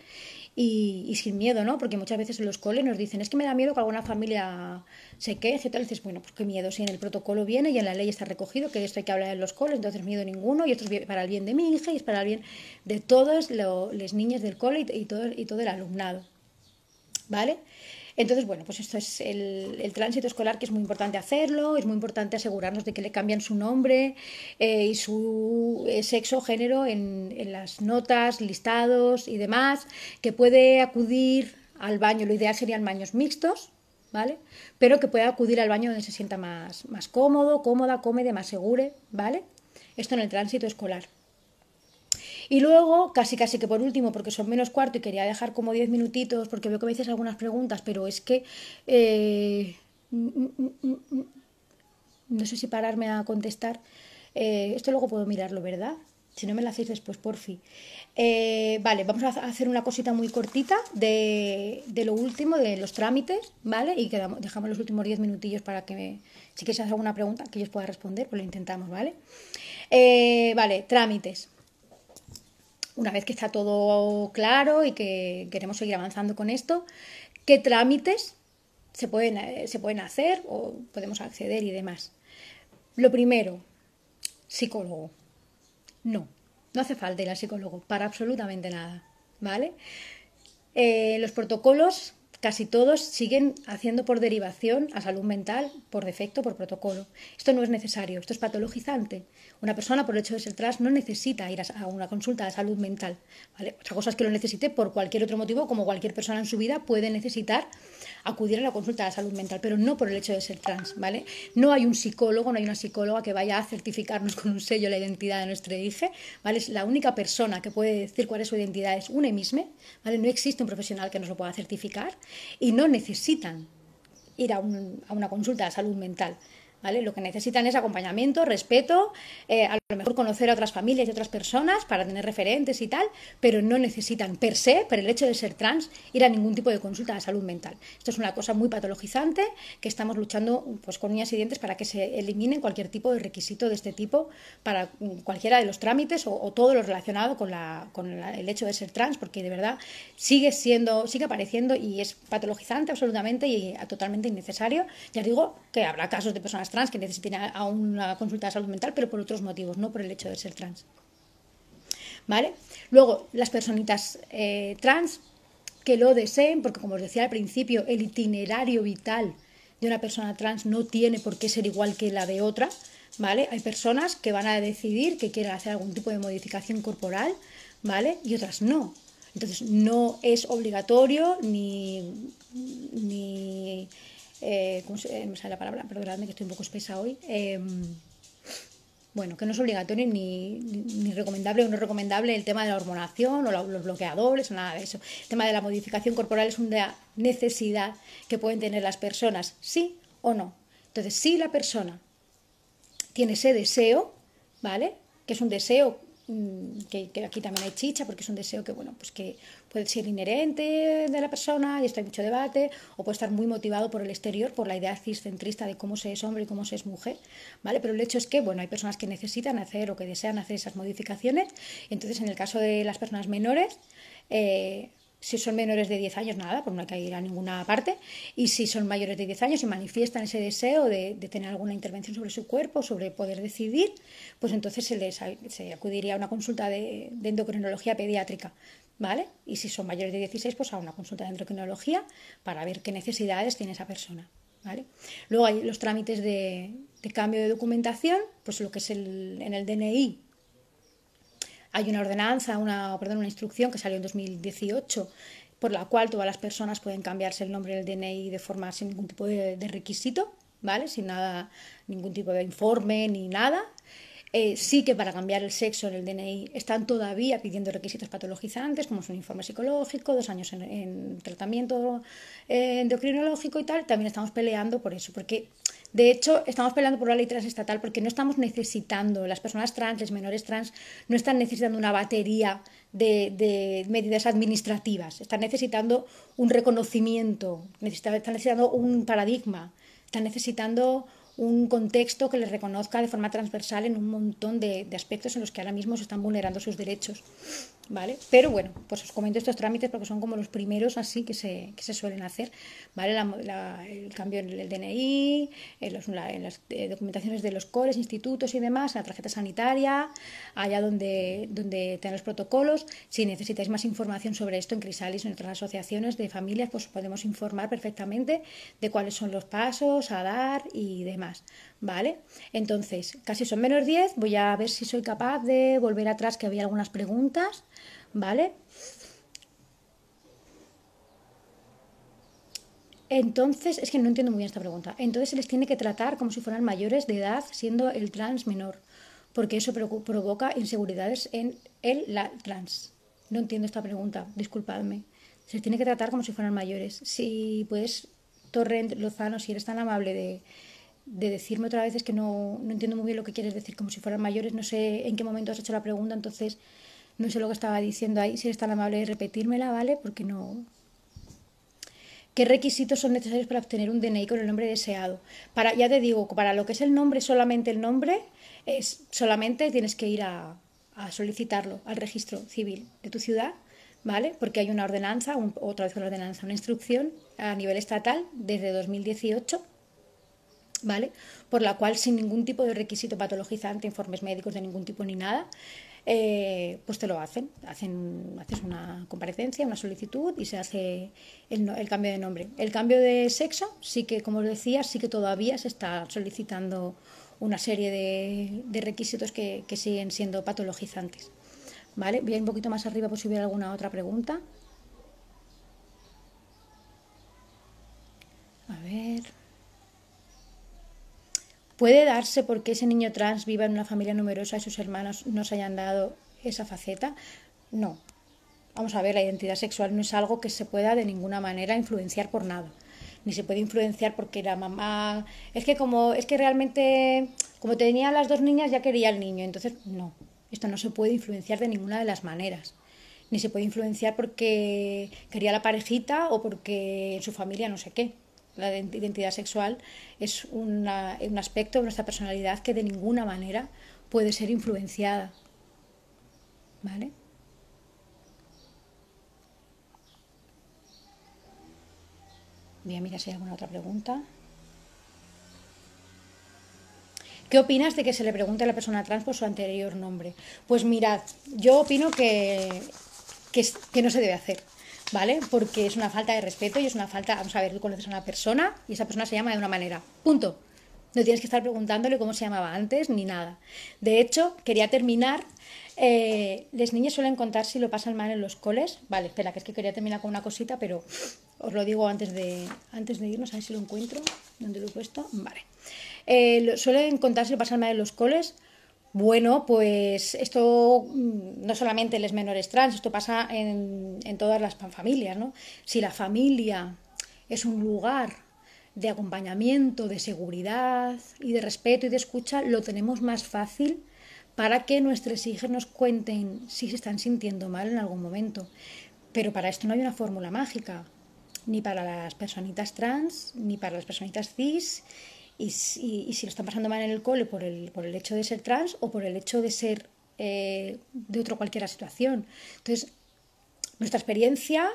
y, sin miedo, ¿no? Porque muchas veces en los coles nos dicen, es que me da miedo que alguna familia se quede, etcétera. Y dices, bueno, pues qué miedo, si en el protocolo viene y en la ley está recogido que esto hay que hablar en los coles, entonces miedo ninguno y esto es para el bien de mi hija y es para el bien de todas las niñas del cole y, todo, y todo el alumnado, ¿vale? Entonces, bueno, pues esto es el, tránsito escolar que es muy importante hacerlo, es muy importante asegurarnos de que le cambian su nombre eh, y su eh, sexo, género en, las notas, listados y demás, que puede acudir al baño, lo ideal serían baños mixtos, ¿vale? Pero que pueda acudir al baño donde se sienta más, más cómodo, cómoda, de más segure, ¿vale? Esto en el tránsito escolar. Y luego, casi casi que por último, porque son menos cuarto y quería dejar como diez minutitos, porque veo que me haces algunas preguntas, pero es que eh, mm, mm, mm, no sé si pararme a contestar. Eh, esto luego puedo mirarlo, ¿verdad? Si no me lo hacéis después, por fin. Eh, vale, vamos a hacer una cosita muy cortita de, lo último, de los trámites, ¿vale? Y dejamos los últimos 10 minutillos para que, si quieres hacer alguna pregunta, que yo os pueda responder, pues lo intentamos, ¿vale? vale, trámites una vez que está todo claro y que queremos seguir avanzando con esto, qué trámites se pueden, eh, se pueden hacer o podemos acceder y demás. Lo primero, psicólogo. No, no hace falta ir al psicólogo para absolutamente nada, ¿vale? Eh, los protocolos casi todos siguen haciendo por derivación a salud mental, por defecto, por protocolo. Esto no es necesario, esto es patologizante. Una persona, por el hecho de ser trans, no necesita ir a una consulta de salud mental. ¿vale? Otra cosa es que lo necesite por cualquier otro motivo, como cualquier persona en su vida puede necesitar acudir a la consulta de salud mental, pero no por el hecho de ser trans, ¿vale? No hay un psicólogo, no hay una psicóloga que vaya a certificarnos con un sello la identidad de nuestro hijo, ¿vale? la única persona que puede decir cuál es su identidad es una misma, ¿vale? No existe un profesional que nos lo pueda certificar y no necesitan ir a una consulta de salud mental. Lo que necesitan es acompañamiento, respeto, eh, a lo mejor conocer a otras familias y otras personas para tener referentes y tal, pero no necesitan per se, por el hecho de ser trans, ir a ningún tipo de consulta de salud mental. Esto es una cosa muy patologizante que estamos luchando pues, con uñas y dientes para que se eliminen cualquier tipo de requisito de este tipo para mm, cualquiera de los trámites o, todo lo relacionado con, el hecho de ser trans, porque de verdad sigue siendo, sigue apareciendo y es patologizante absolutamente y totalmente innecesario. Ya digo que habrá casos de personas trans que necesiten a una consulta de salud mental, pero por otros motivos, no por el hecho de ser trans. ¿Vale? Luego, las personitas eh, trans que lo deseen, porque como os decía al principio, el itinerario vital de una persona trans no tiene por qué ser igual que la de otra, ¿vale? Hay personas que van a decidir que quieren hacer algún tipo de modificación corporal, ¿vale? Y otras no. Entonces, no es obligatorio ni, ni no eh, sé eh, la palabra, perdonadme que estoy un poco espesa hoy, em, bueno, que no es obligatorio ni, recomendable o no recomendable el tema de la hormonación o los bloqueadores o nada de eso. El tema de la modificación corporal es una necesidad que pueden tener las personas, sí o no. Entonces, si la persona tiene ese deseo, ¿vale? Que es un deseo mm, que, aquí también hay chicha, porque es un deseo que, bueno, pues que puede ser inherente de la persona, y esto hay mucho debate, o puede estar muy motivado por el exterior, por la idea ciscentrista de cómo se es hombre y cómo se es mujer, ¿vale? Pero el hecho es que, bueno, hay personas que necesitan hacer o que desean hacer esas modificaciones, entonces en el caso de las personas menores, eh, si son menores de 10 años, nada, porque no hay que ir a ninguna parte. Y si son mayores de 10 años y manifiestan ese deseo de, tener alguna intervención sobre su cuerpo, sobre poder decidir, pues entonces se les acudiría a una consulta de endocrinología pediátrica. ¿vale? Y si son mayores de 16, pues a una consulta de endocrinología para ver qué necesidades tiene esa persona, ¿vale? Luego hay los trámites de, cambio de documentación, pues lo que es el, en el DNI. Hay una ordenanza, una, perdón, una instrucción que salió en 2018 por la cual todas las personas pueden cambiarse el nombre del DNI de forma sin ningún tipo de, de requisito, ¿vale? Sin nada, ningún tipo de informe ni nada. Eh, sí que para cambiar el sexo en el DNI están todavía pidiendo requisitos patologizantes, como es un informe psicológico, dos años en, tratamiento eh, endocrinológico y tal. También estamos peleando por eso, porque de hecho estamos peleando por la ley transestatal porque no estamos necesitando, las personas trans, los menores trans, no están necesitando una batería de, medidas administrativas, están necesitando un reconocimiento, están necesitando un paradigma, están necesitando un contexto que les reconozca de forma transversal en un montón de, aspectos en los que ahora mismo se están vulnerando sus derechos. ¿Vale? Pero bueno, pues os comento estos trámites porque son como los primeros así que se, que se suelen hacer. ¿vale? el cambio en el DNI, en, las eh, documentaciones de los coles, institutos y demás, en la tarjeta sanitaria, allá donde, donde tengan los protocolos. Si necesitáis más información sobre esto en Crisalis en otras asociaciones de familias, pues podemos informar perfectamente de cuáles son los pasos a dar y demás. ¿vale? Entonces, casi son menos 10, voy a ver si soy capaz de volver atrás que había algunas preguntas, ¿vale? Entonces, es que no entiendo muy bien esta pregunta. Entonces se les tiene que tratar como si fueran mayores de edad, siendo el trans menor, porque eso provoca inseguridades en el trans. No entiendo esta pregunta, disculpadme. Se les tiene que tratar como si fueran mayores. Si pues Torrent Lozano, si eres tan amable de de decirme otra vez es que no, entiendo muy bien lo que quieres decir, como si fueran mayores, no sé en qué momento has hecho la pregunta, entonces no sé lo que estaba diciendo ahí, si eres tan amable de repetírmela, ¿vale? Porque no... ¿Qué requisitos son necesarios para obtener un DNI con el nombre deseado? Para, ya te digo, para lo que es el nombre, solamente el nombre, es, solamente tienes que ir a, solicitarlo al registro civil de tu ciudad ¿vale? Porque hay una ordenanza, otra vez una ordenanza, una instrucción a nivel estatal desde 2018 ¿vale? Por la cual, sin ningún tipo de requisito patologizante, informes médicos de ningún tipo ni nada, eh, pues te lo hacen. hacen. Haces una comparecencia, una solicitud y se hace el, el, cambio de nombre. El cambio de sexo, sí que, como os decía, sí que todavía se está solicitando una serie de, requisitos que, que, siguen siendo patologizantes. ¿Vale? Voy a ir un poquito más arriba por si hubiera alguna otra pregunta. A ver. ¿Puede darse porque ese niño trans viva en una familia numerosa y sus hermanos no se hayan dado esa faceta? No. Vamos a ver, la identidad sexual no es algo que se pueda de ninguna manera influenciar por nada. Ni se puede influenciar porque la mamá. Es que como. Es que realmente. Como tenía las dos niñas, ya quería el niño. Entonces, no. Esto no se puede influenciar de ninguna de las maneras. Ni se puede influenciar porque quería la parejita o porque en su familia no sé qué la identidad sexual es un aspecto de nuestra personalidad que de ninguna manera puede ser influenciada. ¿Vale? mira mira, si hay alguna otra pregunta. ¿Qué opinas de que se le pregunte a la persona trans por su anterior nombre? Pues mirad, yo opino que, que no se debe hacer. ¿vale? Porque es una falta de respeto y es una falta, vamos a ver, tú conoces a una persona y esa persona se llama de una manera, punto. No tienes que estar preguntándole cómo se llamaba antes ni nada. De hecho, quería terminar. Eh, las niñas suelen contar si lo pasan mal en los coles. Vale, espera, que es que quería terminar con una cosita, pero os lo digo antes de, antes de irnos, a ver si lo encuentro. ¿Dónde lo he puesto? Vale. Eh, suelen contar si lo pasan mal en los coles bueno, pues esto mm, no solamente en menores trans, esto pasa en, todas las familias, ¿no? Si la familia es un lugar de acompañamiento, de seguridad y de respeto y de escucha, lo tenemos más fácil para que nuestros hijos nos cuenten si se están sintiendo mal en algún momento. Pero para esto no hay una fórmula mágica, ni para las personitas trans, ni para las personitas cis, y si, lo están pasando mal en el cole por el, hecho de ser trans o por el hecho de ser eh, de otra cualquiera situación. Entonces, nuestra experiencia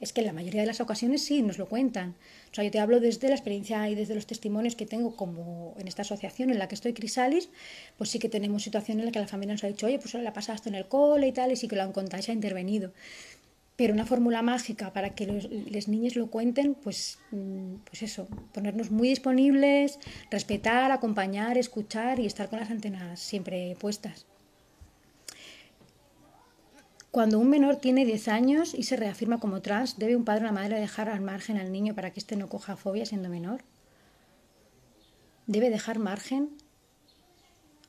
es que en la mayoría de las ocasiones sí nos lo cuentan. O sea, yo te hablo desde la experiencia y desde los testimonios que tengo como en esta asociación en la que estoy, Crisalis, pues sí que tenemos situaciones en las que la familia nos ha dicho, oye, pues ahora la pasaste en el cole y tal, y sí que lo han contado y se ha intervenido. Pero una fórmula mágica para que los, niños lo cuenten, pues, mm, pues eso, ponernos muy disponibles, respetar, acompañar, escuchar y estar con las antenas siempre puestas. Cuando un menor tiene 10 años y se reafirma como trans, ¿debe un padre o una madre dejar al margen al niño para que éste no coja fobia siendo menor? ¿Debe dejar margen?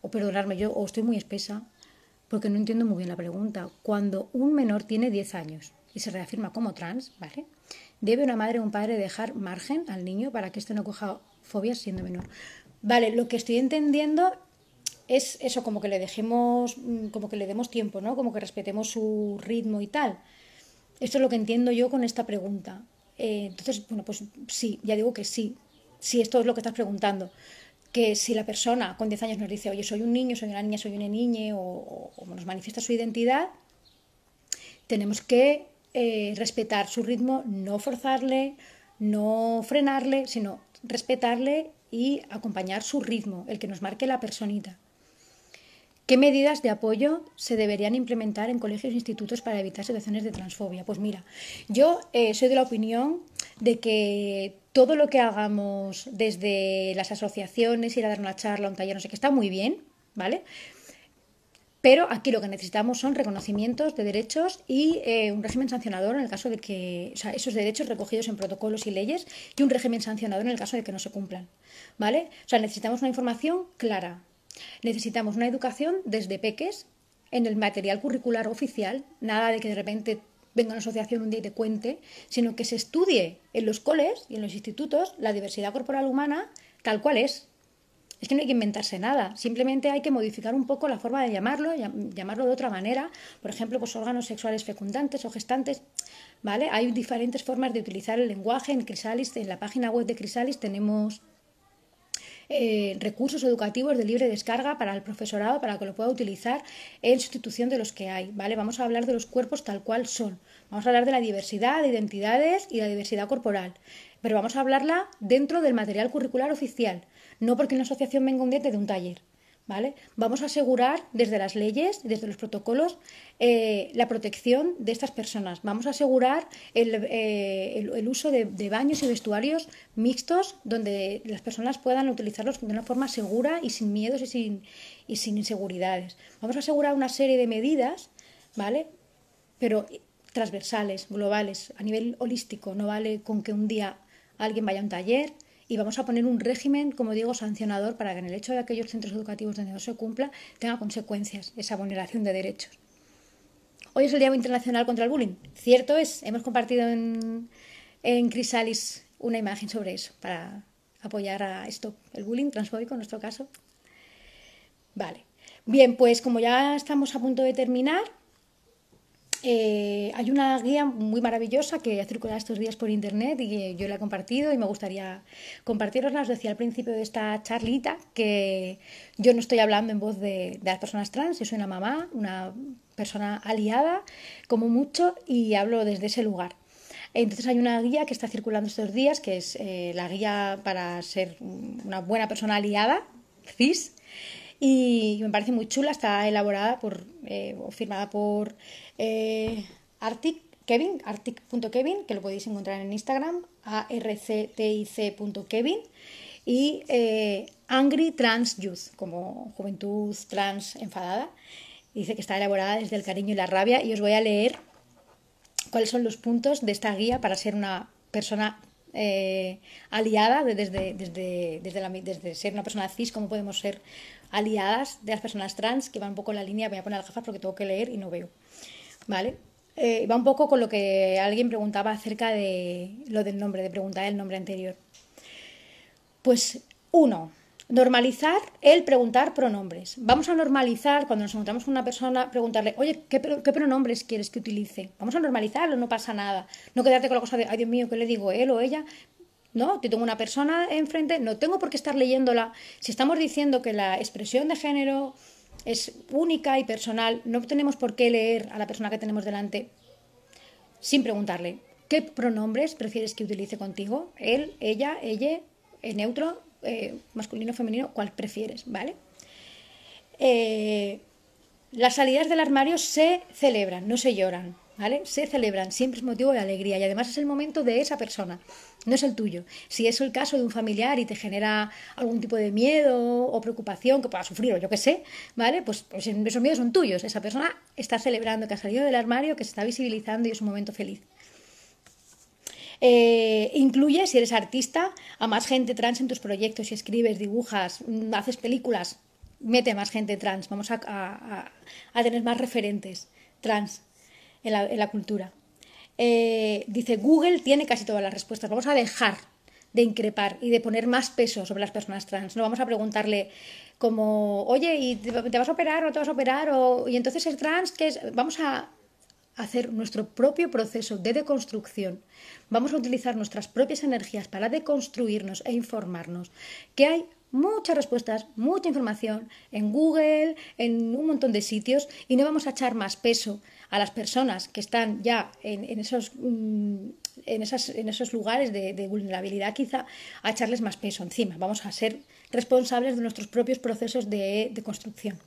O perdonarme, yo o estoy muy espesa, porque no entiendo muy bien la pregunta. Cuando un menor tiene 10 años se reafirma como trans, ¿vale? ¿Debe una madre o un padre dejar margen al niño para que este no coja fobias siendo menor? Vale, lo que estoy entendiendo es eso, como que le dejemos, mm, como que le demos tiempo, ¿no? Como que respetemos su ritmo y tal. Esto es lo que entiendo yo con esta pregunta. Eh, entonces, bueno, pues sí, ya digo que sí. si esto es lo que estás preguntando. Que si la persona con 10 años nos dice, oye, soy un niño, soy una niña, soy una niña, o nos manifiesta su identidad, tenemos que eh, respetar su ritmo, no forzarle, no frenarle, sino respetarle y acompañar su ritmo, el que nos marque la personita. ¿Qué medidas de apoyo se deberían implementar en colegios e institutos para evitar situaciones de transfobia? Pues mira, yo eh, soy de la opinión de que todo lo que hagamos desde las asociaciones, ir a dar una charla, un taller, no sé qué, está muy bien, ¿vale? Pero aquí lo que necesitamos son reconocimientos de derechos y eh, un régimen sancionador en el caso de que, o sea, esos derechos recogidos en protocolos y leyes y un régimen sancionador en el caso de que no se cumplan. ¿Vale? O sea, necesitamos una información clara. Necesitamos una educación desde peques en el material curricular oficial, nada de que de repente venga una asociación un día y te cuente, sino que se estudie en los coles y en los institutos la diversidad corporal humana tal cual es, es que no hay que inventarse nada, simplemente hay que modificar un poco la forma de llamarlo, llamarlo de otra manera, por ejemplo, pues órganos sexuales fecundantes o gestantes, ¿vale? Hay diferentes formas de utilizar el lenguaje. En Crisalis, en la página web de Crisalis tenemos eh, recursos educativos de libre descarga para el profesorado para que lo pueda utilizar en sustitución de los que hay, ¿vale? Vamos a hablar de los cuerpos tal cual son. Vamos a hablar de la diversidad de identidades y la diversidad corporal, pero vamos a hablarla dentro del material curricular oficial no porque una asociación venga un día de un taller. ¿Vale? Vamos a asegurar desde las leyes, desde los protocolos, eh, la protección de estas personas. Vamos a asegurar el, eh, uso de, baños y vestuarios mixtos donde las personas puedan utilizarlos de una forma segura y sin miedos y sin, y sin inseguridades. Vamos a asegurar una serie de medidas, ¿vale? Pero transversales, globales, a nivel holístico. No vale con que un día alguien vaya a un taller, y vamos a poner un régimen, como digo, sancionador para que en el hecho de aquellos centros educativos donde no se cumpla tenga consecuencias esa vulneración de derechos. Hoy es el Día Internacional contra el Bullying. Cierto es, hemos compartido en, en Crisalis una imagen sobre eso para apoyar a esto, el bullying transfóbico en nuestro caso. Vale. Bien, pues como ya estamos a punto de terminar, eh, hay una guía muy maravillosa que ha circulado estos días por internet y yo la he compartido y me gustaría compartirosla. Os decía al principio de esta charlita que yo no estoy hablando en voz de, las personas trans, yo soy una mamá, una persona aliada, como mucho, y hablo desde ese lugar. Entonces hay una guía que está circulando estos días, que es eh, la guía para ser una buena persona aliada, CIS, y me parece muy chula, está elaborada por, eh, o firmada por eh, Artic, Kevin, artic.kevin, que lo podéis encontrar en Instagram, arctic.kevin, y eh, Angry Trans Youth, como juventud trans enfadada. Dice que está elaborada desde el cariño y la rabia, y os voy a leer cuáles son los puntos de esta guía para ser una persona eh, aliada desde, desde, desde, ser una persona cis, cómo podemos ser aliadas de las personas trans, que van un poco en la línea, voy a poner las gafas porque tengo que leer y no veo. ¿vale? Eh, va un poco con lo que alguien preguntaba acerca de lo del nombre, de preguntar el nombre anterior. Pues uno, normalizar el preguntar pronombres. Vamos a normalizar cuando nos encontramos con una persona, preguntarle, oye, ¿qué, ¿qué, pronombres quieres que utilice? Vamos a normalizarlo, no pasa nada. No quedarte con la cosa de, ay Dios mío, ¿qué le digo él o ella? No, te tengo una persona enfrente, no tengo por qué estar leyéndola. Si estamos diciendo que la expresión de género es única y personal, no tenemos por qué leer a la persona que tenemos delante sin preguntarle qué pronombres prefieres que utilice contigo, él, ella, ella, el eh, neutro, eh, masculino, femenino, cuál prefieres, ¿vale? Eh, las salidas del armario se celebran, no se lloran. Se celebran, siempre es motivo de alegría y además es el momento de esa persona, no es el tuyo. Si es el caso de un familiar y te genera algún tipo de miedo o preocupación que pueda sufrir o yo qué sé, ¿vale? Pues, pues esos miedos son tuyos, esa persona está celebrando que ha salido del armario, que se está visibilizando y es un momento feliz. Eh, incluye, si eres artista, a más gente trans en tus proyectos, si escribes, dibujas, mm, haces películas, mete más gente trans, vamos a, a tener más referentes trans en la, cultura. Eh, dice, Google tiene casi todas las respuestas. Vamos a dejar de increpar y de poner más peso sobre las personas trans. No vamos a preguntarle como, oye, ¿y te vas a operar o no te vas a operar? y entonces el trans, que es? Vamos a hacer nuestro propio proceso de deconstrucción. Vamos a utilizar nuestras propias energías para deconstruirnos e informarnos. Que hay muchas respuestas, mucha información en Google, en un montón de sitios, y no vamos a echar más peso a las personas que están ya en, esos... Mm, en, esos lugares de, vulnerabilidad quizá a echarles más peso encima. Vamos a ser responsables de nuestros propios procesos de, construcción.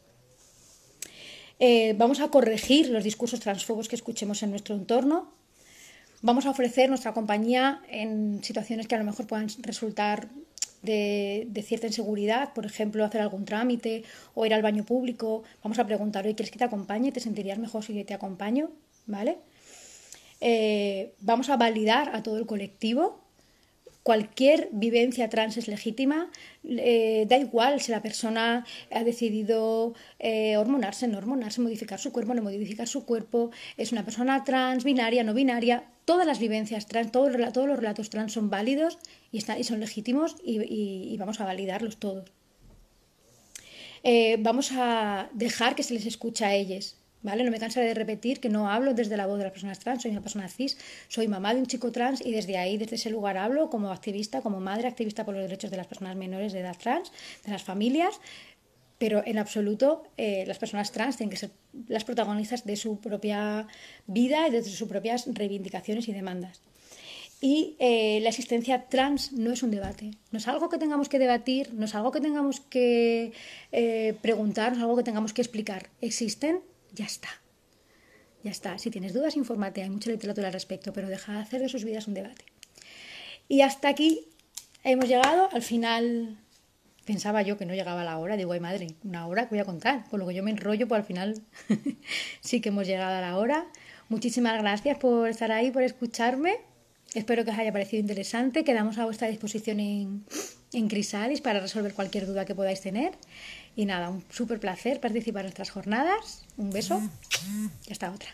Eh, vamos a corregir los discursos transfobos que escuchemos en nuestro entorno. Vamos a ofrecer nuestra compañía en situaciones que a lo mejor puedan resultar de, cierta inseguridad, por ejemplo, hacer algún trámite o ir al baño público, vamos a preguntar, hoy ¿quieres que te acompañe? ¿Te sentirías mejor si yo te acompaño? ¿Vale? Eh, vamos a validar a todo el colectivo cualquier vivencia trans es legítima, eh, da igual si la persona ha decidido eh, hormonarse, no hormonarse, modificar su cuerpo, no modificar su cuerpo, es una persona trans, binaria, no binaria, todas las vivencias trans, todos, los relatos trans son válidos y, y son legítimos y, vamos a validarlos todos. Eh, vamos a dejar que se les escucha a ellas. ¿vale? No me cansaré de repetir que no hablo desde la voz de las personas trans, soy una persona cis, soy mamá de un chico trans y desde ahí, desde ese lugar hablo como activista, como madre activista por los derechos de las personas menores de edad trans, de las familias, pero en absoluto eh, las personas trans tienen que ser las protagonistas de su propia vida y de sus propias reivindicaciones y demandas. Y eh, la existencia trans no es un debate, no es algo que tengamos que debatir, no es algo que tengamos que eh, preguntar, no es algo que tengamos que explicar. Existen ya está. Ya está. Si tienes dudas, infórmate. Hay mucha literatura al respecto, pero deja de hacer de sus vidas un debate. Y hasta aquí hemos llegado. Al final pensaba yo que no llegaba la hora. Digo, ay madre, una hora que voy a contar. Con lo que yo me enrollo, pues al final sí que hemos llegado a la hora. Muchísimas gracias por estar ahí, por escucharme. Espero que os haya parecido interesante. Quedamos a vuestra disposición en, en para resolver cualquier duda que podáis tener. Y nada, un súper placer participar en estas jornadas. Un beso y mm. hasta otra.